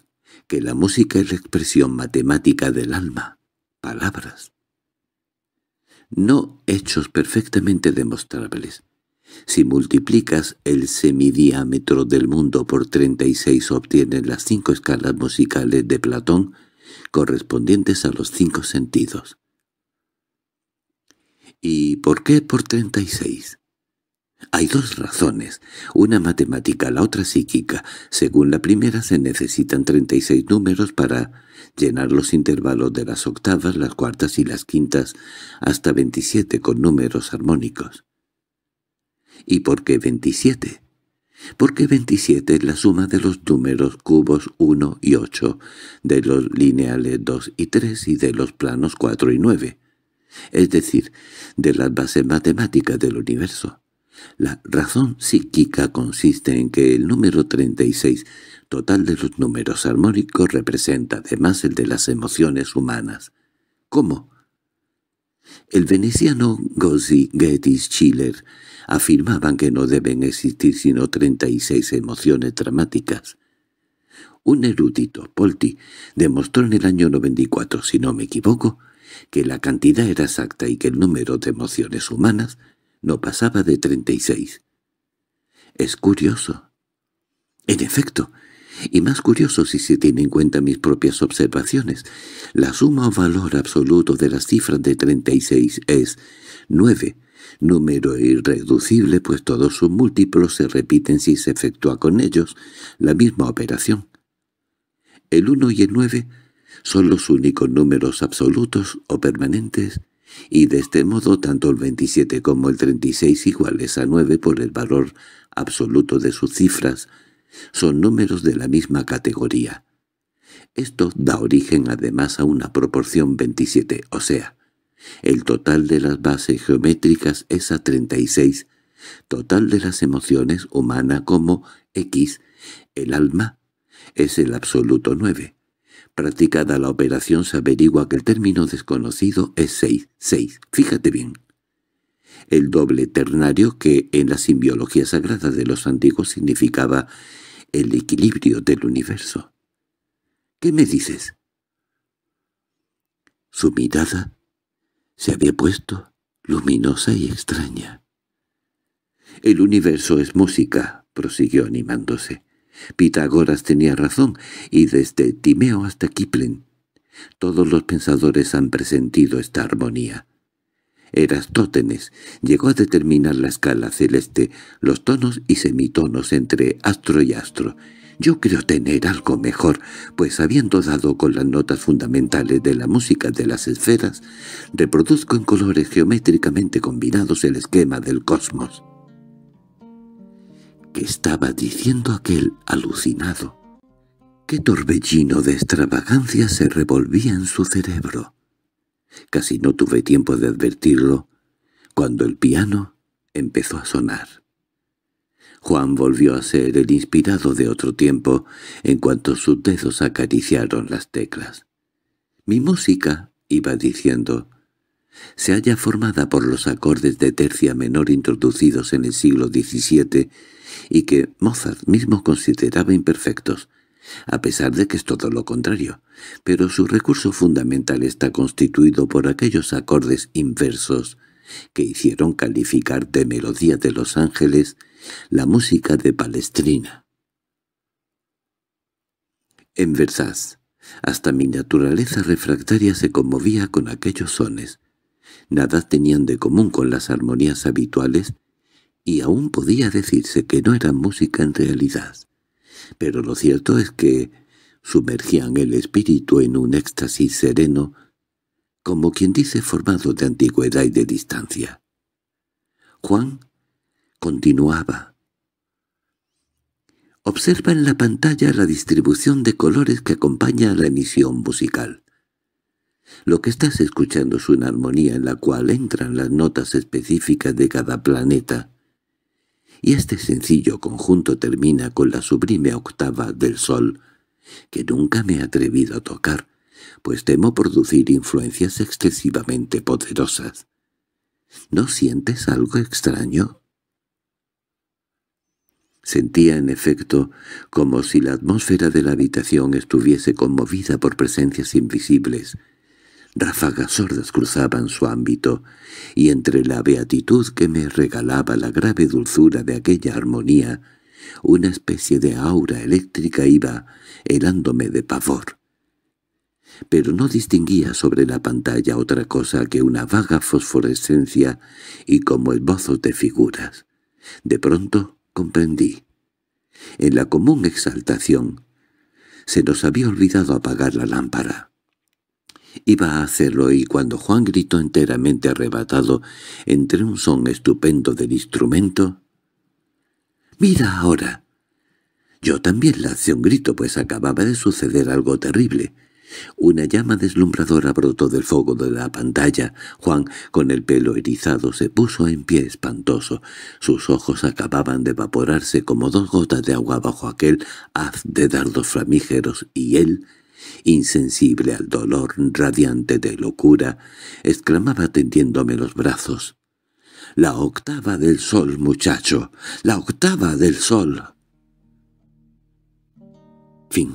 que la música es la expresión matemática del alma, palabras. No hechos perfectamente demostrables, si multiplicas el semidiámetro del mundo por 36 obtienes las cinco escalas musicales de Platón correspondientes a los cinco sentidos. ¿Y por qué por 36? Hay dos razones, una matemática, la otra psíquica. Según la primera se necesitan 36 números para llenar los intervalos de las octavas, las cuartas y las quintas, hasta 27 con números armónicos. ¿Y por qué 27? Porque 27 es la suma de los números cubos 1 y 8, de los lineales 2 y 3 y de los planos 4 y 9, es decir, de las bases matemáticas del universo. La razón psíquica consiste en que el número 36 total de los números armónicos representa además el de las emociones humanas. ¿Cómo? El veneciano Gozzi Geddes Schiller afirmaban que no deben existir sino 36 emociones dramáticas. Un erudito, Polti, demostró en el año 94, si no me equivoco, que la cantidad era exacta y que el número de emociones humanas no pasaba de 36. Es curioso. En efecto, y más curioso si se tiene en cuenta mis propias observaciones, la suma o valor absoluto de las cifras de 36 es 9 número irreducible pues todos sus múltiplos se repiten si se efectúa con ellos la misma operación. El 1 y el 9 son los únicos números absolutos o permanentes, y de este modo tanto el 27 como el 36 iguales a 9 por el valor absoluto de sus cifras son números de la misma categoría. Esto da origen además a una proporción 27, o sea, el total de las bases geométricas es a 36, total de las emociones humana como X, el alma, es el absoluto 9. Practicada la operación se averigua que el término desconocido es 6, 6, fíjate bien. El doble ternario que en la simbiología sagrada de los antiguos significaba el equilibrio del universo. ¿Qué me dices? Su mirada se había puesto luminosa y extraña. «El universo es música», prosiguió animándose. «Pitágoras tenía razón, y desde Timeo hasta Kipling. Todos los pensadores han presentido esta armonía». Erastótenes llegó a determinar la escala celeste, los tonos y semitonos entre astro y astro, yo creo tener algo mejor, pues habiendo dado con las notas fundamentales de la música de las esferas, reproduzco en colores geométricamente combinados el esquema del cosmos. ¿Qué estaba diciendo aquel alucinado? ¿Qué torbellino de extravagancia se revolvía en su cerebro? Casi no tuve tiempo de advertirlo cuando el piano empezó a sonar. Juan volvió a ser el inspirado de otro tiempo en cuanto sus dedos acariciaron las teclas. «Mi música», iba diciendo, «se halla formada por los acordes de tercia menor introducidos en el siglo XVII y que Mozart mismo consideraba imperfectos, a pesar de que es todo lo contrario, pero su recurso fundamental está constituido por aquellos acordes inversos que hicieron calificar de melodía de los ángeles la música de Palestrina. En Versace, hasta mi naturaleza refractaria se conmovía con aquellos sones. Nada tenían de común con las armonías habituales, y aún podía decirse que no eran música en realidad. Pero lo cierto es que sumergían el espíritu en un éxtasis sereno, como quien dice formado de antigüedad y de distancia. Juan Continuaba. Observa en la pantalla la distribución de colores que acompaña a la emisión musical. Lo que estás escuchando es una armonía en la cual entran las notas específicas de cada planeta. Y este sencillo conjunto termina con la sublime octava del sol, que nunca me he atrevido a tocar, pues temo producir influencias excesivamente poderosas. ¿No sientes algo extraño? Sentía, en efecto, como si la atmósfera de la habitación estuviese conmovida por presencias invisibles. Ráfagas sordas cruzaban su ámbito, y entre la beatitud que me regalaba la grave dulzura de aquella armonía, una especie de aura eléctrica iba helándome de pavor. Pero no distinguía sobre la pantalla otra cosa que una vaga fosforescencia y como esbozos de figuras. De pronto comprendí. En la común exaltación se nos había olvidado apagar la lámpara. Iba a hacerlo y cuando Juan gritó enteramente arrebatado entre un son estupendo del instrumento, «¡Mira ahora!» Yo también lancé un grito, pues acababa de suceder algo terrible. Una llama deslumbradora brotó del fuego de la pantalla. Juan, con el pelo erizado, se puso en pie espantoso. Sus ojos acababan de evaporarse como dos gotas de agua bajo aquel haz de dardos flamígeros, y él, insensible al dolor radiante de locura, exclamaba tendiéndome los brazos. «¡La octava del sol, muchacho! ¡La octava del sol!» Fin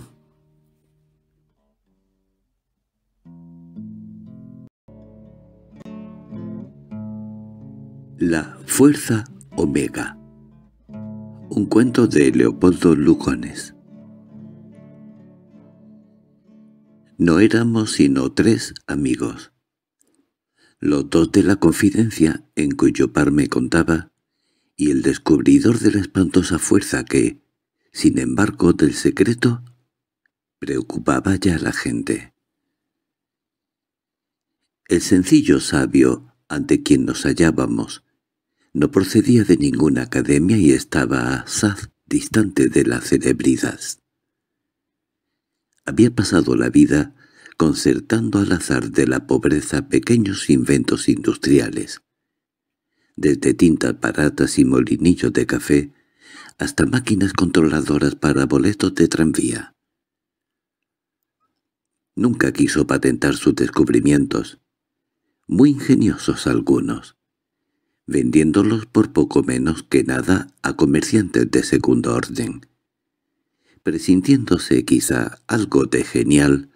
La fuerza omega. Un cuento de Leopoldo Lugones. No éramos sino tres amigos. Los dos de la confidencia en cuyo par me contaba y el descubridor de la espantosa fuerza que, sin embargo del secreto, preocupaba ya a la gente. El sencillo sabio ante quien nos hallábamos no procedía de ninguna academia y estaba asaz distante de la celebridad. Había pasado la vida concertando al azar de la pobreza pequeños inventos industriales, desde tintas baratas y molinillos de café hasta máquinas controladoras para boletos de tranvía. Nunca quiso patentar sus descubrimientos, muy ingeniosos algunos, vendiéndolos por poco menos que nada a comerciantes de segundo orden. Presintiéndose quizá algo de genial,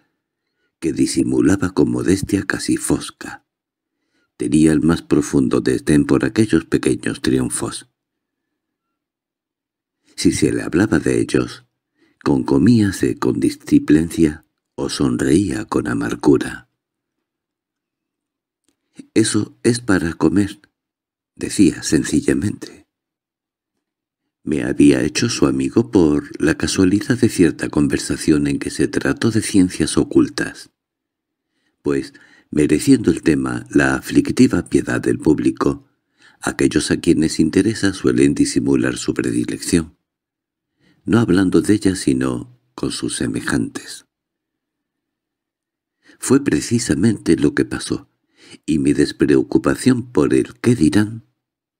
que disimulaba con modestia casi fosca. Tenía el más profundo desdén por aquellos pequeños triunfos. Si se le hablaba de ellos, concomíase con disciplencia o sonreía con amargura. «Eso es para comer», decía sencillamente. Me había hecho su amigo por la casualidad de cierta conversación en que se trató de ciencias ocultas. Pues, mereciendo el tema la aflictiva piedad del público, aquellos a quienes interesa suelen disimular su predilección, no hablando de ella sino con sus semejantes. Fue precisamente lo que pasó, y mi despreocupación por el qué dirán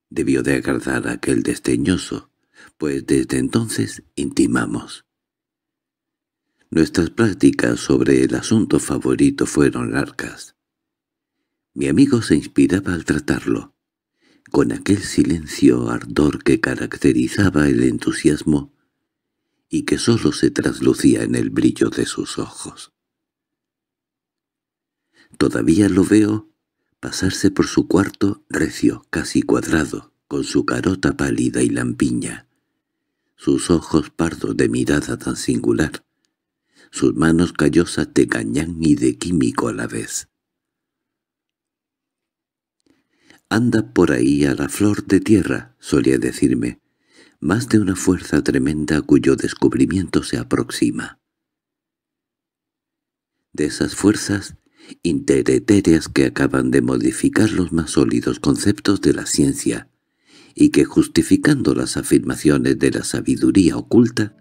Debió de agradar aquel desdeñoso, pues desde entonces intimamos. Nuestras prácticas sobre el asunto favorito fueron largas. Mi amigo se inspiraba al tratarlo, con aquel silencio ardor que caracterizaba el entusiasmo y que sólo se traslucía en el brillo de sus ojos. Todavía lo veo pasarse por su cuarto recio, casi cuadrado, con su carota pálida y lampiña, sus ojos pardos de mirada tan singular, sus manos callosas de cañán y de químico a la vez. «Anda por ahí a la flor de tierra», solía decirme, «más de una fuerza tremenda cuyo descubrimiento se aproxima». De esas fuerzas interetéreas que acaban de modificar los más sólidos conceptos de la ciencia, y que justificando las afirmaciones de la sabiduría oculta,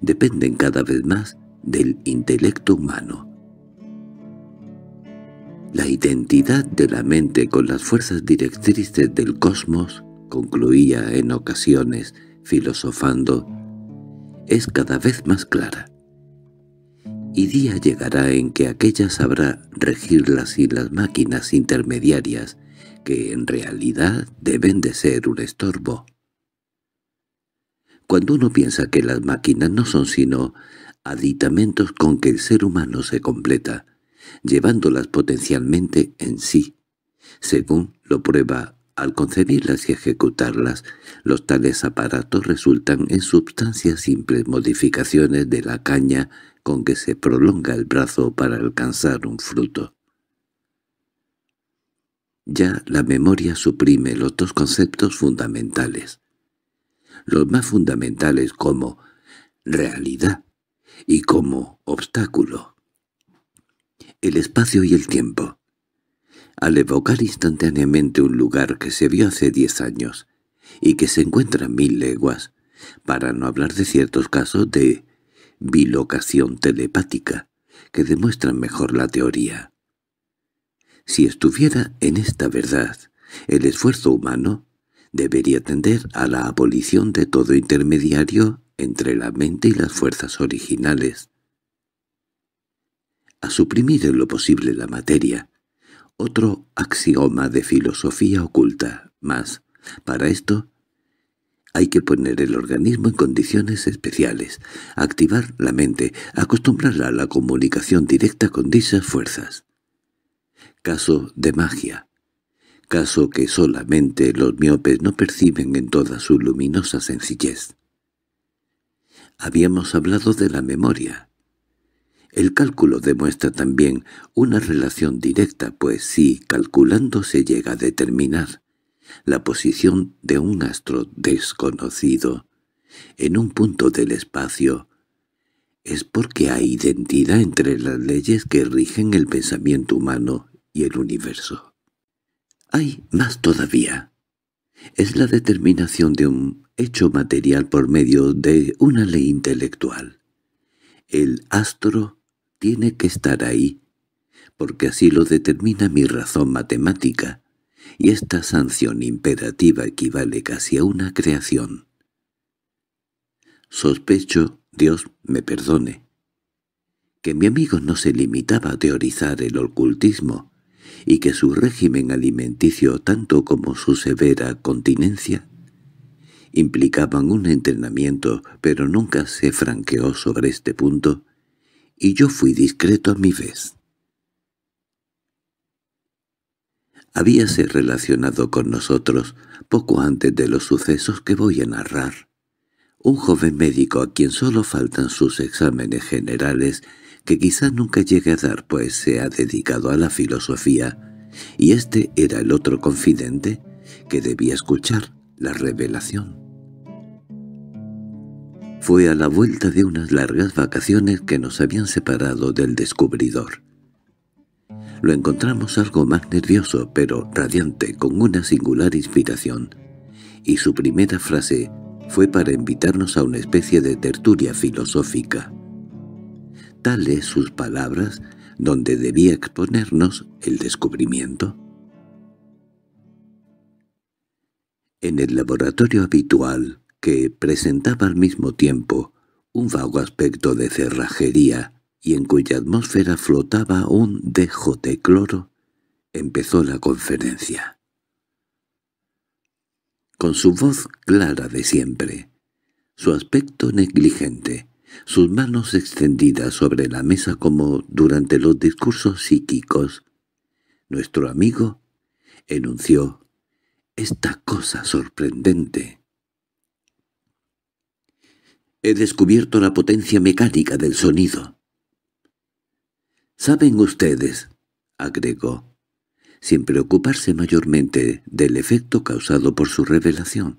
dependen cada vez más del intelecto humano. La identidad de la mente con las fuerzas directrices del cosmos, concluía en ocasiones filosofando, es cada vez más clara y día llegará en que aquella sabrá regirlas y las máquinas intermediarias, que en realidad deben de ser un estorbo. Cuando uno piensa que las máquinas no son sino aditamentos con que el ser humano se completa, llevándolas potencialmente en sí, según lo prueba al concebirlas y ejecutarlas, los tales aparatos resultan en sustancias simples modificaciones de la caña con que se prolonga el brazo para alcanzar un fruto. Ya la memoria suprime los dos conceptos fundamentales. Los más fundamentales como realidad y como obstáculo. El espacio y el tiempo. Al evocar instantáneamente un lugar que se vio hace diez años y que se encuentra mil leguas, para no hablar de ciertos casos de bilocación telepática, que demuestran mejor la teoría. Si estuviera en esta verdad, el esfuerzo humano debería tender a la abolición de todo intermediario entre la mente y las fuerzas originales, a suprimir en lo posible la materia, otro axioma de filosofía oculta, más, para esto, hay que poner el organismo en condiciones especiales, activar la mente, acostumbrarla a la comunicación directa con dichas fuerzas. Caso de magia. Caso que solamente los miopes no perciben en toda su luminosa sencillez. Habíamos hablado de la memoria. El cálculo demuestra también una relación directa, pues si calculando se llega a determinar la posición de un astro desconocido en un punto del espacio, es porque hay identidad entre las leyes que rigen el pensamiento humano y el universo. Hay más todavía. Es la determinación de un hecho material por medio de una ley intelectual. El astro tiene que estar ahí, porque así lo determina mi razón matemática, y esta sanción imperativa equivale casi a una creación. Sospecho, Dios me perdone, que mi amigo no se limitaba a teorizar el ocultismo, y que su régimen alimenticio tanto como su severa continencia implicaban un entrenamiento, pero nunca se franqueó sobre este punto, y yo fui discreto a mi vez. habíase relacionado con nosotros poco antes de los sucesos que voy a narrar. Un joven médico a quien solo faltan sus exámenes generales, que quizá nunca llegue a dar pues se ha dedicado a la filosofía, y este era el otro confidente que debía escuchar la revelación. Fue a la vuelta de unas largas vacaciones que nos habían separado del descubridor. Lo encontramos algo más nervioso, pero radiante, con una singular inspiración, y su primera frase fue para invitarnos a una especie de tertulia filosófica. Tales sus palabras, donde debía exponernos el descubrimiento. En el laboratorio habitual, que presentaba al mismo tiempo un vago aspecto de cerrajería, y en cuya atmósfera flotaba un dejo de cloro, empezó la conferencia. Con su voz clara de siempre, su aspecto negligente, sus manos extendidas sobre la mesa como durante los discursos psíquicos, nuestro amigo enunció esta cosa sorprendente. He descubierto la potencia mecánica del sonido. —Saben ustedes —agregó—, sin preocuparse mayormente del efecto causado por su revelación.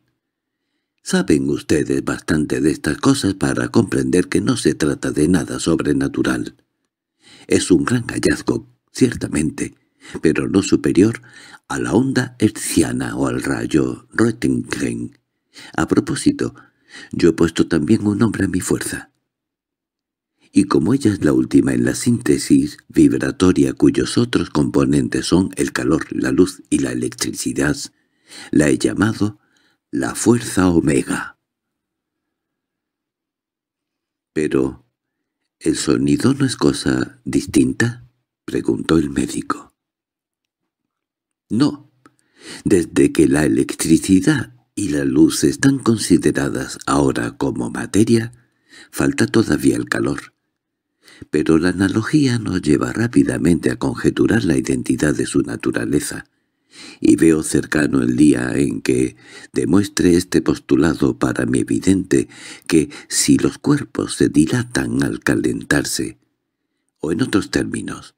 Saben ustedes bastante de estas cosas para comprender que no se trata de nada sobrenatural. Es un gran hallazgo, ciertamente, pero no superior a la onda herciana o al rayo Röttingen. A propósito, yo he puesto también un nombre a mi fuerza y como ella es la última en la síntesis vibratoria cuyos otros componentes son el calor, la luz y la electricidad, la he llamado la fuerza omega. —Pero, ¿el sonido no es cosa distinta? —preguntó el médico. —No. Desde que la electricidad y la luz están consideradas ahora como materia, falta todavía el calor, pero la analogía nos lleva rápidamente a conjeturar la identidad de su naturaleza, y veo cercano el día en que demuestre este postulado para mi evidente que si los cuerpos se dilatan al calentarse, o en otros términos,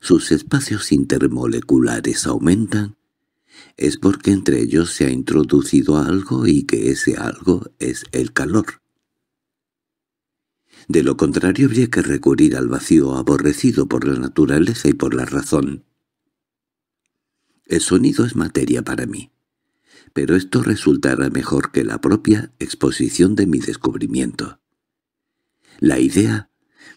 sus espacios intermoleculares aumentan, es porque entre ellos se ha introducido algo y que ese algo es el calor. De lo contrario habría que recurrir al vacío aborrecido por la naturaleza y por la razón. El sonido es materia para mí, pero esto resultará mejor que la propia exposición de mi descubrimiento. La idea,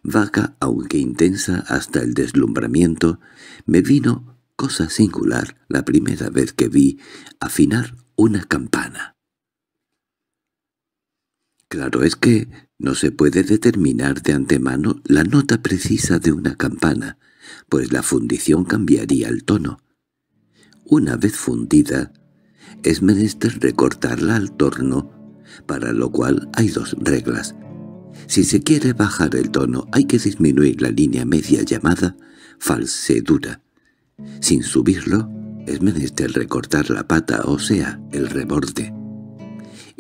vaga aunque intensa hasta el deslumbramiento, me vino, cosa singular, la primera vez que vi afinar una campana. Claro es que no se puede determinar de antemano la nota precisa de una campana, pues la fundición cambiaría el tono. Una vez fundida, es menester recortarla al torno, para lo cual hay dos reglas. Si se quiere bajar el tono hay que disminuir la línea media llamada falsedura. Sin subirlo, es menester recortar la pata, o sea, el reborde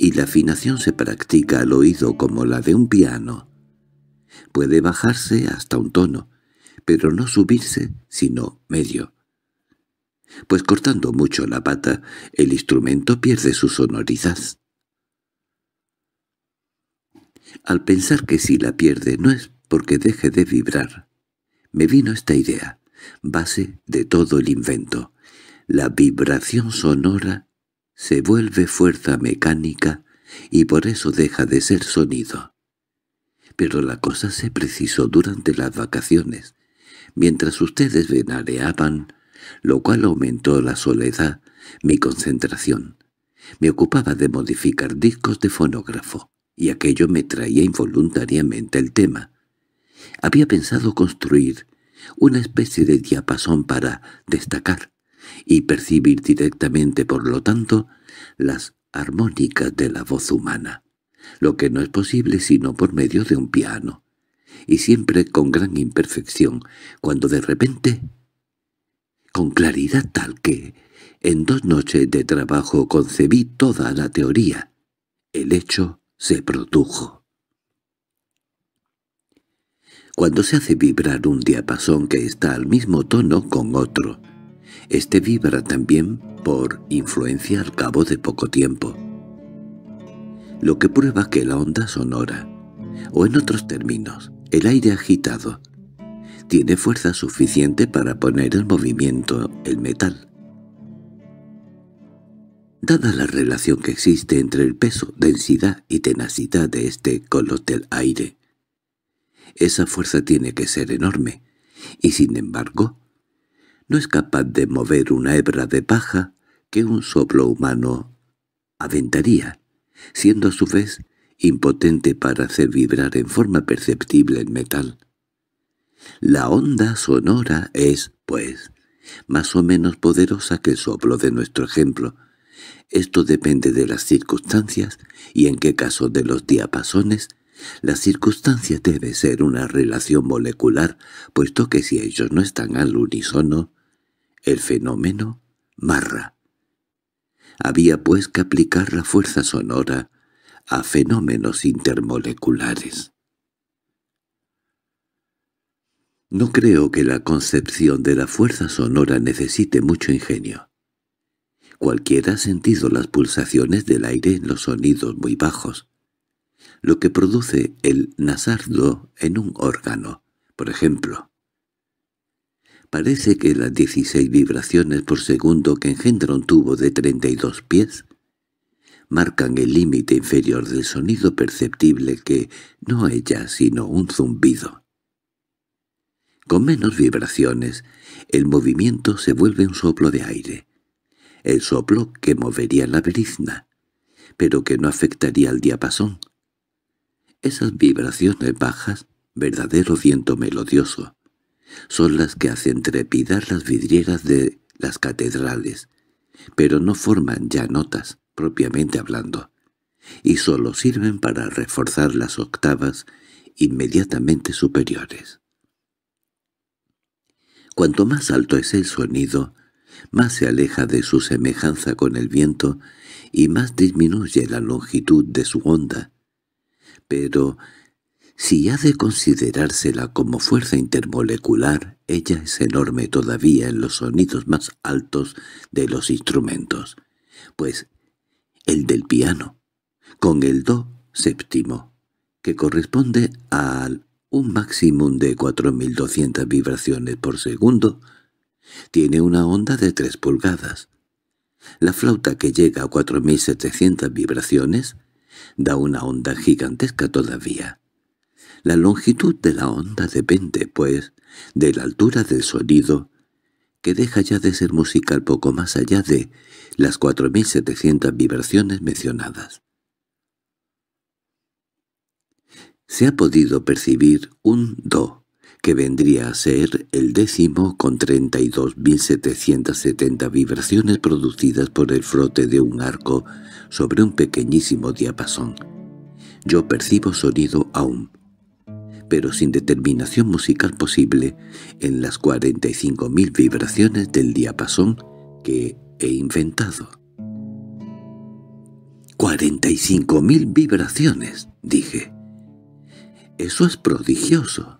y la afinación se practica al oído como la de un piano. Puede bajarse hasta un tono, pero no subirse sino medio. Pues cortando mucho la pata, el instrumento pierde su sonoridad. Al pensar que si la pierde no es porque deje de vibrar, me vino esta idea, base de todo el invento, la vibración sonora se vuelve fuerza mecánica y por eso deja de ser sonido. Pero la cosa se precisó durante las vacaciones, mientras ustedes venareaban, lo cual aumentó la soledad, mi concentración. Me ocupaba de modificar discos de fonógrafo, y aquello me traía involuntariamente el tema. Había pensado construir una especie de diapasón para destacar, y percibir directamente, por lo tanto, las armónicas de la voz humana, lo que no es posible sino por medio de un piano, y siempre con gran imperfección, cuando de repente, con claridad tal que, en dos noches de trabajo concebí toda la teoría, el hecho se produjo. Cuando se hace vibrar un diapasón que está al mismo tono con otro, este vibra también por influencia al cabo de poco tiempo, lo que prueba que la onda sonora, o en otros términos, el aire agitado, tiene fuerza suficiente para poner en movimiento el metal. Dada la relación que existe entre el peso, densidad y tenacidad de este con del aire, esa fuerza tiene que ser enorme, y sin embargo no es capaz de mover una hebra de paja que un soplo humano aventaría, siendo a su vez impotente para hacer vibrar en forma perceptible el metal. La onda sonora es, pues, más o menos poderosa que el soplo de nuestro ejemplo. Esto depende de las circunstancias y en qué caso de los diapasones. La circunstancia debe ser una relación molecular, puesto que si ellos no están al unísono, el fenómeno marra. Había pues que aplicar la fuerza sonora a fenómenos intermoleculares. No creo que la concepción de la fuerza sonora necesite mucho ingenio. Cualquiera ha sentido las pulsaciones del aire en los sonidos muy bajos, lo que produce el nasardo en un órgano, por ejemplo. Parece que las 16 vibraciones por segundo que engendra un tubo de 32 pies marcan el límite inferior del sonido perceptible que no ya sino un zumbido. Con menos vibraciones, el movimiento se vuelve un soplo de aire, el soplo que movería la brizna, pero que no afectaría al diapasón. Esas vibraciones bajas, verdadero viento melodioso, son las que hacen trepidar las vidrieras de las catedrales, pero no forman ya notas, propiamente hablando, y solo sirven para reforzar las octavas inmediatamente superiores. Cuanto más alto es el sonido, más se aleja de su semejanza con el viento y más disminuye la longitud de su onda. Pero si ha de considerársela como fuerza intermolecular, ella es enorme todavía en los sonidos más altos de los instrumentos, pues el del piano, con el do séptimo, que corresponde al un máximo de 4.200 vibraciones por segundo, tiene una onda de 3 pulgadas. La flauta que llega a 4.700 vibraciones da una onda gigantesca todavía. La longitud de la onda depende, pues, de la altura del sonido, que deja ya de ser musical poco más allá de las 4.700 vibraciones mencionadas. Se ha podido percibir un do, que vendría a ser el décimo con 32.770 vibraciones producidas por el frote de un arco sobre un pequeñísimo diapasón. Yo percibo sonido aún, pero sin determinación musical posible, en las 45.000 vibraciones del diapasón que he inventado. —¡45.000 vibraciones! —dije. —Eso es prodigioso.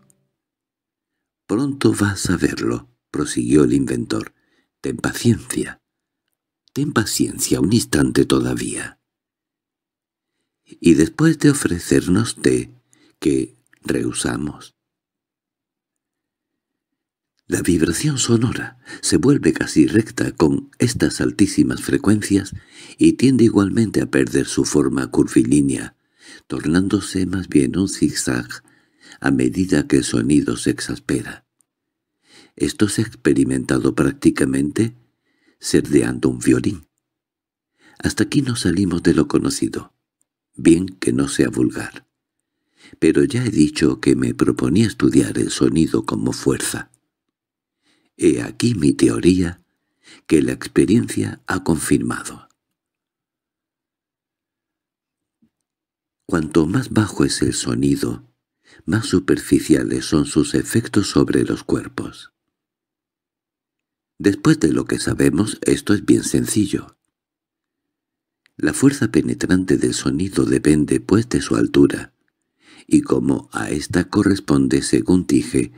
—Pronto vas a verlo —prosiguió el inventor. —Ten paciencia. Ten paciencia un instante todavía. Y después de ofrecernos té, que rehusamos. La vibración sonora se vuelve casi recta con estas altísimas frecuencias y tiende igualmente a perder su forma curvilínea, tornándose más bien un zigzag a medida que el sonido se exaspera. Esto se ha experimentado prácticamente cerdeando un violín. Hasta aquí no salimos de lo conocido, bien que no sea vulgar pero ya he dicho que me proponía estudiar el sonido como fuerza. He aquí mi teoría, que la experiencia ha confirmado. Cuanto más bajo es el sonido, más superficiales son sus efectos sobre los cuerpos. Después de lo que sabemos, esto es bien sencillo. La fuerza penetrante del sonido depende, pues, de su altura, y como a esta corresponde, según dije,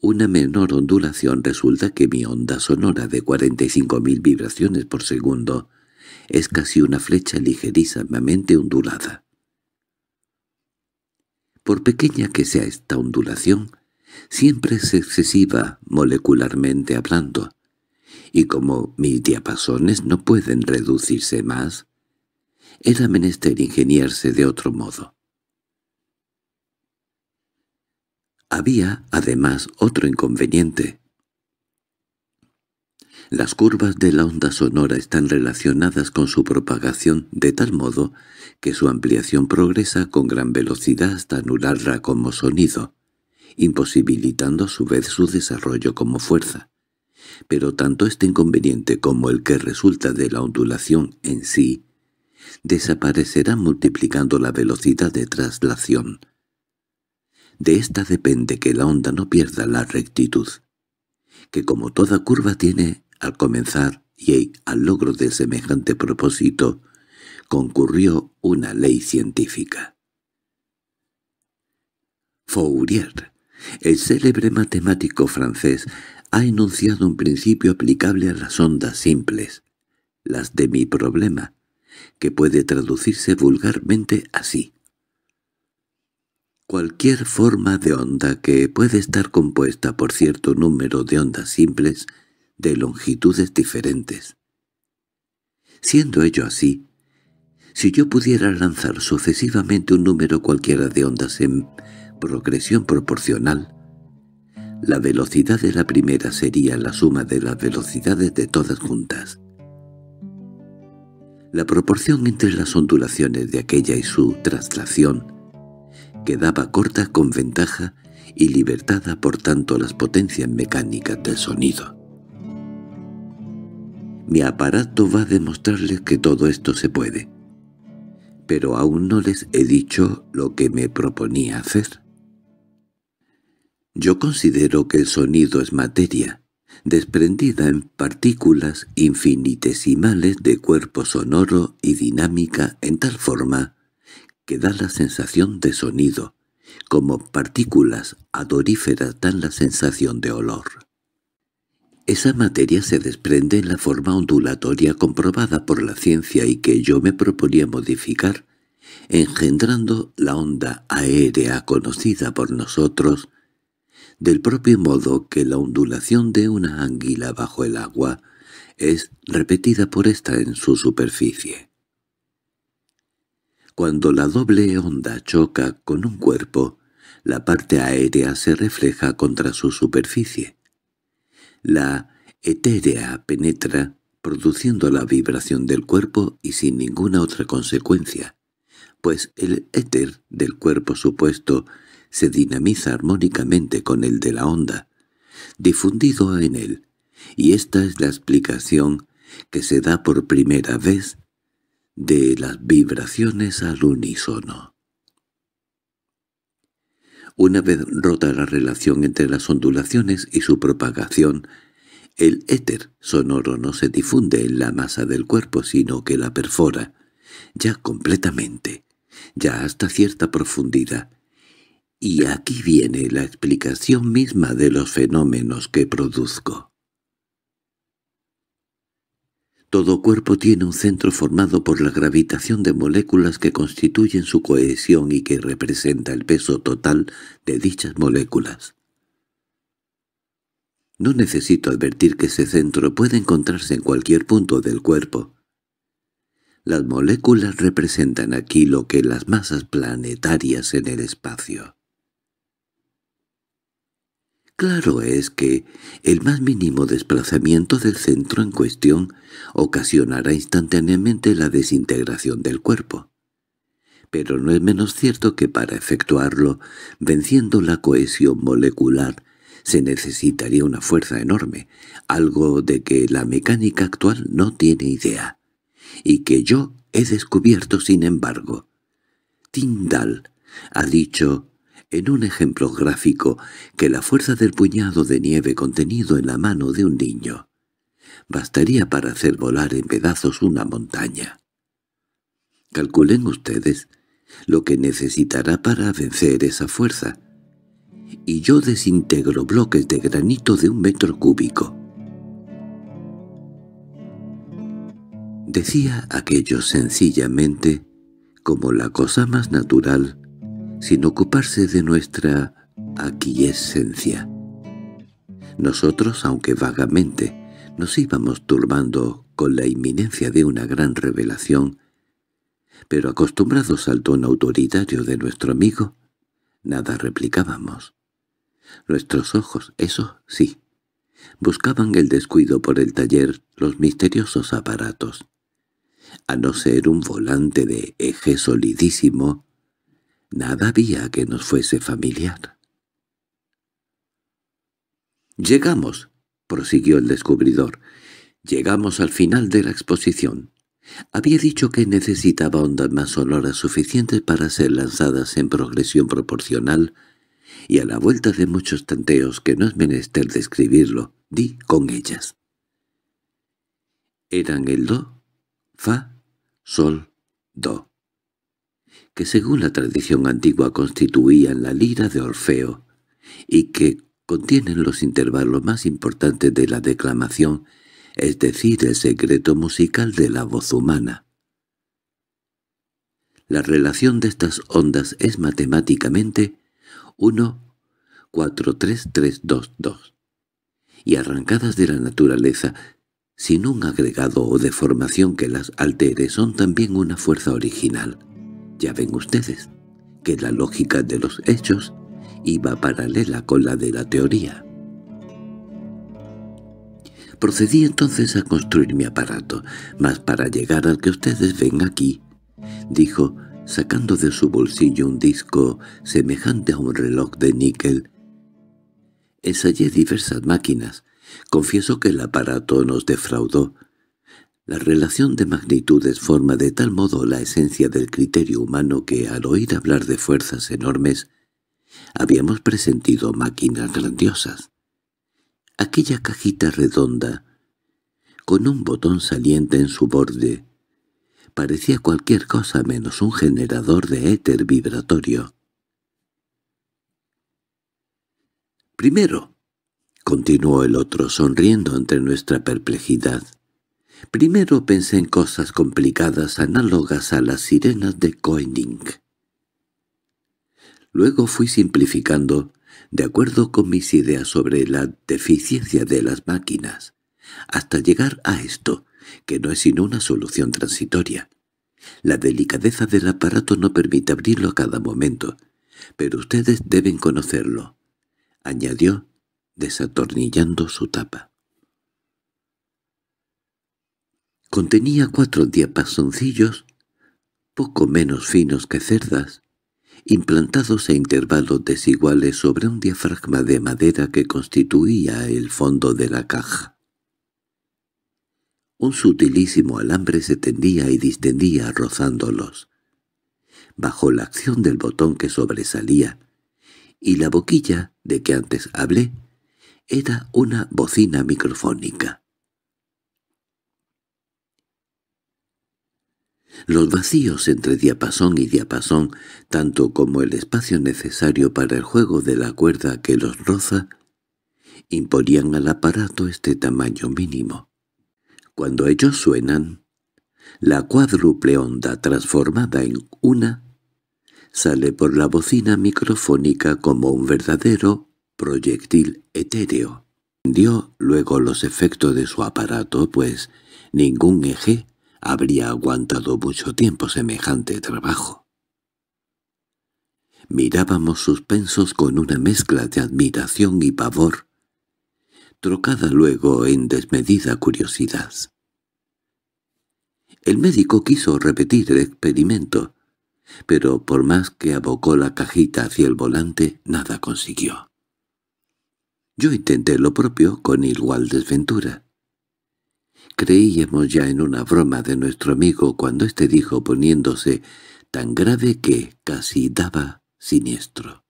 una menor ondulación resulta que mi onda sonora de 45.000 vibraciones por segundo es casi una flecha ligerísimamente ondulada. Por pequeña que sea esta ondulación, siempre es excesiva molecularmente hablando, y como mis diapasones no pueden reducirse más, era menester ingeniarse de otro modo. Había, además, otro inconveniente. Las curvas de la onda sonora están relacionadas con su propagación de tal modo que su ampliación progresa con gran velocidad hasta anularla como sonido, imposibilitando a su vez su desarrollo como fuerza. Pero tanto este inconveniente como el que resulta de la ondulación en sí desaparecerá multiplicando la velocidad de traslación, de esta depende que la onda no pierda la rectitud, que como toda curva tiene, al comenzar y al logro de semejante propósito, concurrió una ley científica. Fourier, el célebre matemático francés, ha enunciado un principio aplicable a las ondas simples, las de mi problema, que puede traducirse vulgarmente así. Cualquier forma de onda que puede estar compuesta por cierto número de ondas simples de longitudes diferentes. Siendo ello así, si yo pudiera lanzar sucesivamente un número cualquiera de ondas en progresión proporcional, la velocidad de la primera sería la suma de las velocidades de todas juntas. La proporción entre las ondulaciones de aquella y su traslación quedaba corta con ventaja y libertada por tanto las potencias mecánicas del sonido. Mi aparato va a demostrarles que todo esto se puede. Pero aún no les he dicho lo que me proponía hacer. Yo considero que el sonido es materia, desprendida en partículas infinitesimales de cuerpo sonoro y dinámica en tal forma que da la sensación de sonido, como partículas adoríferas dan la sensación de olor. Esa materia se desprende en la forma ondulatoria comprobada por la ciencia y que yo me proponía modificar, engendrando la onda aérea conocida por nosotros, del propio modo que la ondulación de una anguila bajo el agua es repetida por ésta en su superficie. Cuando la doble onda choca con un cuerpo, la parte aérea se refleja contra su superficie. La etérea penetra, produciendo la vibración del cuerpo y sin ninguna otra consecuencia, pues el éter del cuerpo supuesto se dinamiza armónicamente con el de la onda, difundido en él, y esta es la explicación que se da por primera vez de las vibraciones al unísono. Una vez rota la relación entre las ondulaciones y su propagación, el éter sonoro no se difunde en la masa del cuerpo, sino que la perfora, ya completamente, ya hasta cierta profundidad. Y aquí viene la explicación misma de los fenómenos que produzco. Todo cuerpo tiene un centro formado por la gravitación de moléculas que constituyen su cohesión y que representa el peso total de dichas moléculas. No necesito advertir que ese centro puede encontrarse en cualquier punto del cuerpo. Las moléculas representan aquí lo que las masas planetarias en el espacio. Claro es que el más mínimo desplazamiento del centro en cuestión ocasionará instantáneamente la desintegración del cuerpo. Pero no es menos cierto que para efectuarlo, venciendo la cohesión molecular, se necesitaría una fuerza enorme, algo de que la mecánica actual no tiene idea, y que yo he descubierto sin embargo. Tyndall ha dicho en un ejemplo gráfico que la fuerza del puñado de nieve contenido en la mano de un niño bastaría para hacer volar en pedazos una montaña. Calculen ustedes lo que necesitará para vencer esa fuerza, y yo desintegro bloques de granito de un metro cúbico. Decía aquello sencillamente como la cosa más natural sin ocuparse de nuestra aquiescencia. Nosotros, aunque vagamente, nos íbamos turbando con la inminencia de una gran revelación, pero acostumbrados al tono autoritario de nuestro amigo, nada replicábamos. Nuestros ojos, eso sí, buscaban el descuido por el taller los misteriosos aparatos. A no ser un volante de eje solidísimo, Nada había que nos fuese familiar. —Llegamos —prosiguió el descubridor—, llegamos al final de la exposición. Había dicho que necesitaba ondas más sonoras suficientes para ser lanzadas en progresión proporcional, y a la vuelta de muchos tanteos que no es menester describirlo, di con ellas. Eran el do, fa, sol, do que según la tradición antigua constituían la lira de Orfeo, y que contienen los intervalos más importantes de la declamación, es decir, el secreto musical de la voz humana. La relación de estas ondas es matemáticamente 1, 4, 3, 3, 2, 2, y arrancadas de la naturaleza, sin un agregado o deformación que las altere, son también una fuerza original. Ya ven ustedes que la lógica de los hechos iba paralela con la de la teoría. Procedí entonces a construir mi aparato, mas para llegar al que ustedes ven aquí, dijo, sacando de su bolsillo un disco semejante a un reloj de níquel. Ensayé diversas máquinas. Confieso que el aparato nos defraudó, la relación de magnitudes forma de tal modo la esencia del criterio humano que al oír hablar de fuerzas enormes habíamos presentido máquinas grandiosas. Aquella cajita redonda, con un botón saliente en su borde, parecía cualquier cosa menos un generador de éter vibratorio. «Primero», continuó el otro sonriendo ante nuestra perplejidad, Primero pensé en cosas complicadas análogas a las sirenas de Koenig. Luego fui simplificando, de acuerdo con mis ideas sobre la deficiencia de las máquinas, hasta llegar a esto, que no es sino una solución transitoria. La delicadeza del aparato no permite abrirlo a cada momento, pero ustedes deben conocerlo, añadió desatornillando su tapa. Contenía cuatro diapasoncillos, poco menos finos que cerdas, implantados a intervalos desiguales sobre un diafragma de madera que constituía el fondo de la caja. Un sutilísimo alambre se tendía y distendía rozándolos. Bajo la acción del botón que sobresalía, y la boquilla de que antes hablé, era una bocina microfónica. Los vacíos entre diapasón y diapasón, tanto como el espacio necesario para el juego de la cuerda que los roza, imponían al aparato este tamaño mínimo. Cuando ellos suenan, la cuádruple onda transformada en una sale por la bocina microfónica como un verdadero proyectil etéreo. Dio luego los efectos de su aparato, pues ningún eje habría aguantado mucho tiempo semejante trabajo. Mirábamos suspensos con una mezcla de admiración y pavor, trocada luego en desmedida curiosidad. El médico quiso repetir el experimento, pero por más que abocó la cajita hacia el volante, nada consiguió. Yo intenté lo propio con igual desventura. Creíamos ya en una broma de nuestro amigo cuando éste dijo poniéndose tan grave que casi daba siniestro.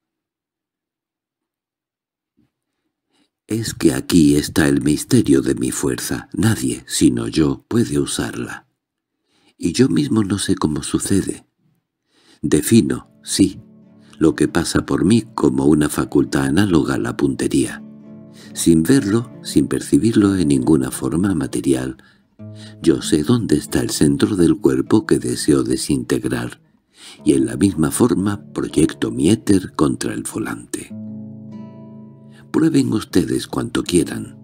Es que aquí está el misterio de mi fuerza. Nadie, sino yo, puede usarla. Y yo mismo no sé cómo sucede. Defino, sí, lo que pasa por mí como una facultad análoga a la puntería. Sin verlo, sin percibirlo en ninguna forma material, yo sé dónde está el centro del cuerpo que deseo desintegrar, y en la misma forma proyecto mi éter contra el volante. Prueben ustedes cuanto quieran.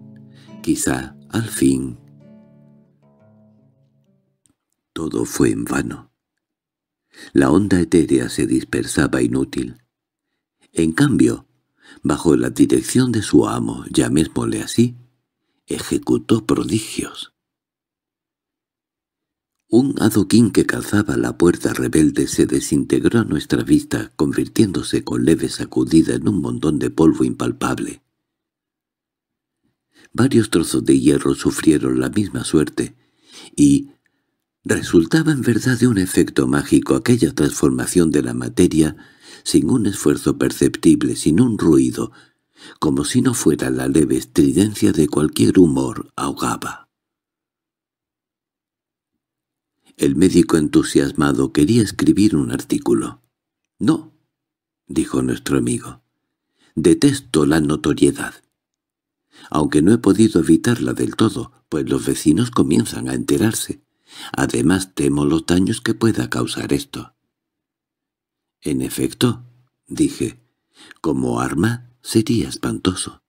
Quizá, al fin... Todo fue en vano. La onda etérea se dispersaba inútil. En cambio, bajo la dirección de su amo, llamémosle así, ejecutó prodigios. Un adoquín que calzaba la puerta rebelde se desintegró a nuestra vista, convirtiéndose con leve sacudida en un montón de polvo impalpable. Varios trozos de hierro sufrieron la misma suerte, y resultaba en verdad de un efecto mágico aquella transformación de la materia sin un esfuerzo perceptible, sin un ruido, como si no fuera la leve estridencia de cualquier humor ahogaba. El médico entusiasmado quería escribir un artículo. «No», dijo nuestro amigo, «detesto la notoriedad, aunque no he podido evitarla del todo, pues los vecinos comienzan a enterarse. Además temo los daños que pueda causar esto. En efecto, dije, como arma sería espantoso.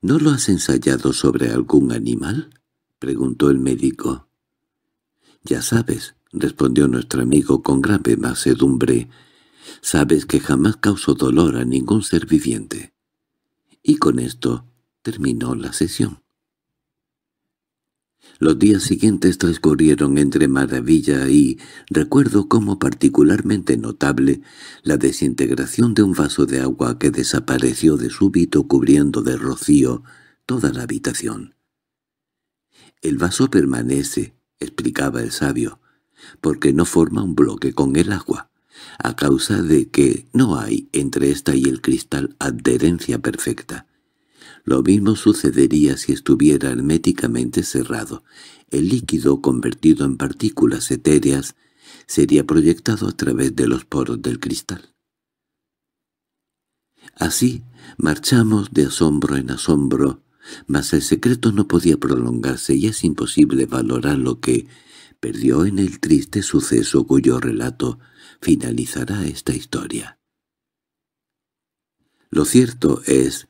—¿No lo has ensayado sobre algún animal? —preguntó el médico. —Ya sabes —respondió nuestro amigo con grave macedumbre—, sabes que jamás causó dolor a ningún ser viviente. Y con esto terminó la sesión. Los días siguientes transcurrieron entre maravilla y recuerdo como particularmente notable la desintegración de un vaso de agua que desapareció de súbito cubriendo de rocío toda la habitación. «El vaso permanece», explicaba el sabio, «porque no forma un bloque con el agua, a causa de que no hay entre ésta y el cristal adherencia perfecta. Lo mismo sucedería si estuviera herméticamente cerrado. El líquido, convertido en partículas etéreas, sería proyectado a través de los poros del cristal. Así marchamos de asombro en asombro, mas el secreto no podía prolongarse y es imposible valorar lo que perdió en el triste suceso cuyo relato finalizará esta historia. Lo cierto es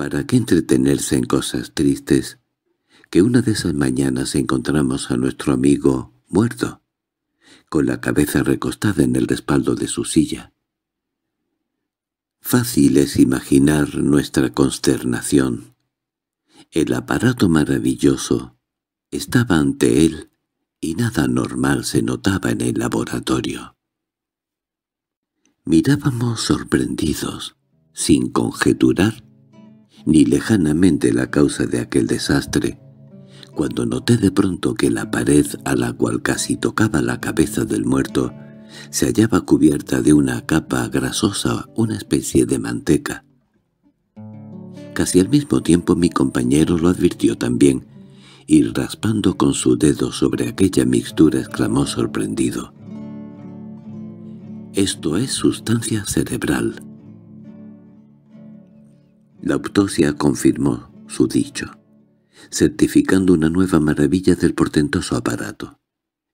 ¿Para qué entretenerse en cosas tristes? Que una de esas mañanas encontramos a nuestro amigo muerto, con la cabeza recostada en el respaldo de su silla. Fácil es imaginar nuestra consternación. El aparato maravilloso estaba ante él y nada normal se notaba en el laboratorio. Mirábamos sorprendidos, sin conjeturar ni lejanamente la causa de aquel desastre, cuando noté de pronto que la pared a la cual casi tocaba la cabeza del muerto se hallaba cubierta de una capa grasosa, una especie de manteca. Casi al mismo tiempo mi compañero lo advirtió también, y raspando con su dedo sobre aquella mixtura exclamó sorprendido. «Esto es sustancia cerebral». La autopsia confirmó su dicho, certificando una nueva maravilla del portentoso aparato.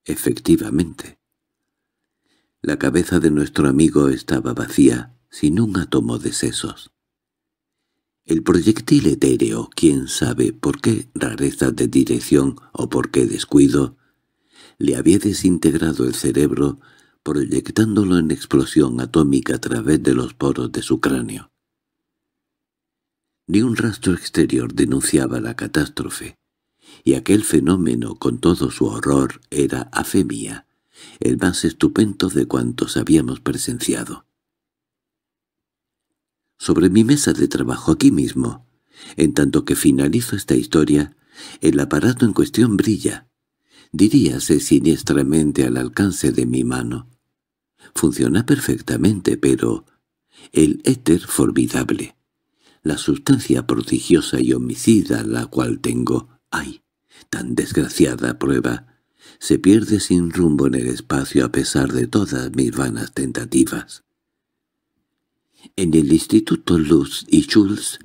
Efectivamente. La cabeza de nuestro amigo estaba vacía, sin un átomo de sesos. El proyectil etéreo, quién sabe por qué rareza de dirección o por qué descuido, le había desintegrado el cerebro proyectándolo en explosión atómica a través de los poros de su cráneo. Ni un rastro exterior denunciaba la catástrofe, y aquel fenómeno con todo su horror era a fe mía, el más estupendo de cuantos habíamos presenciado. Sobre mi mesa de trabajo aquí mismo, en tanto que finalizo esta historia, el aparato en cuestión brilla, diríase siniestramente al alcance de mi mano. Funciona perfectamente, pero el éter formidable, la sustancia prodigiosa y homicida la cual tengo, ay, tan desgraciada prueba, se pierde sin rumbo en el espacio a pesar de todas mis vanas tentativas. En el Instituto Luz y Schulz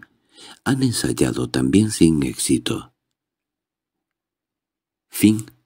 han ensayado también sin éxito. Fin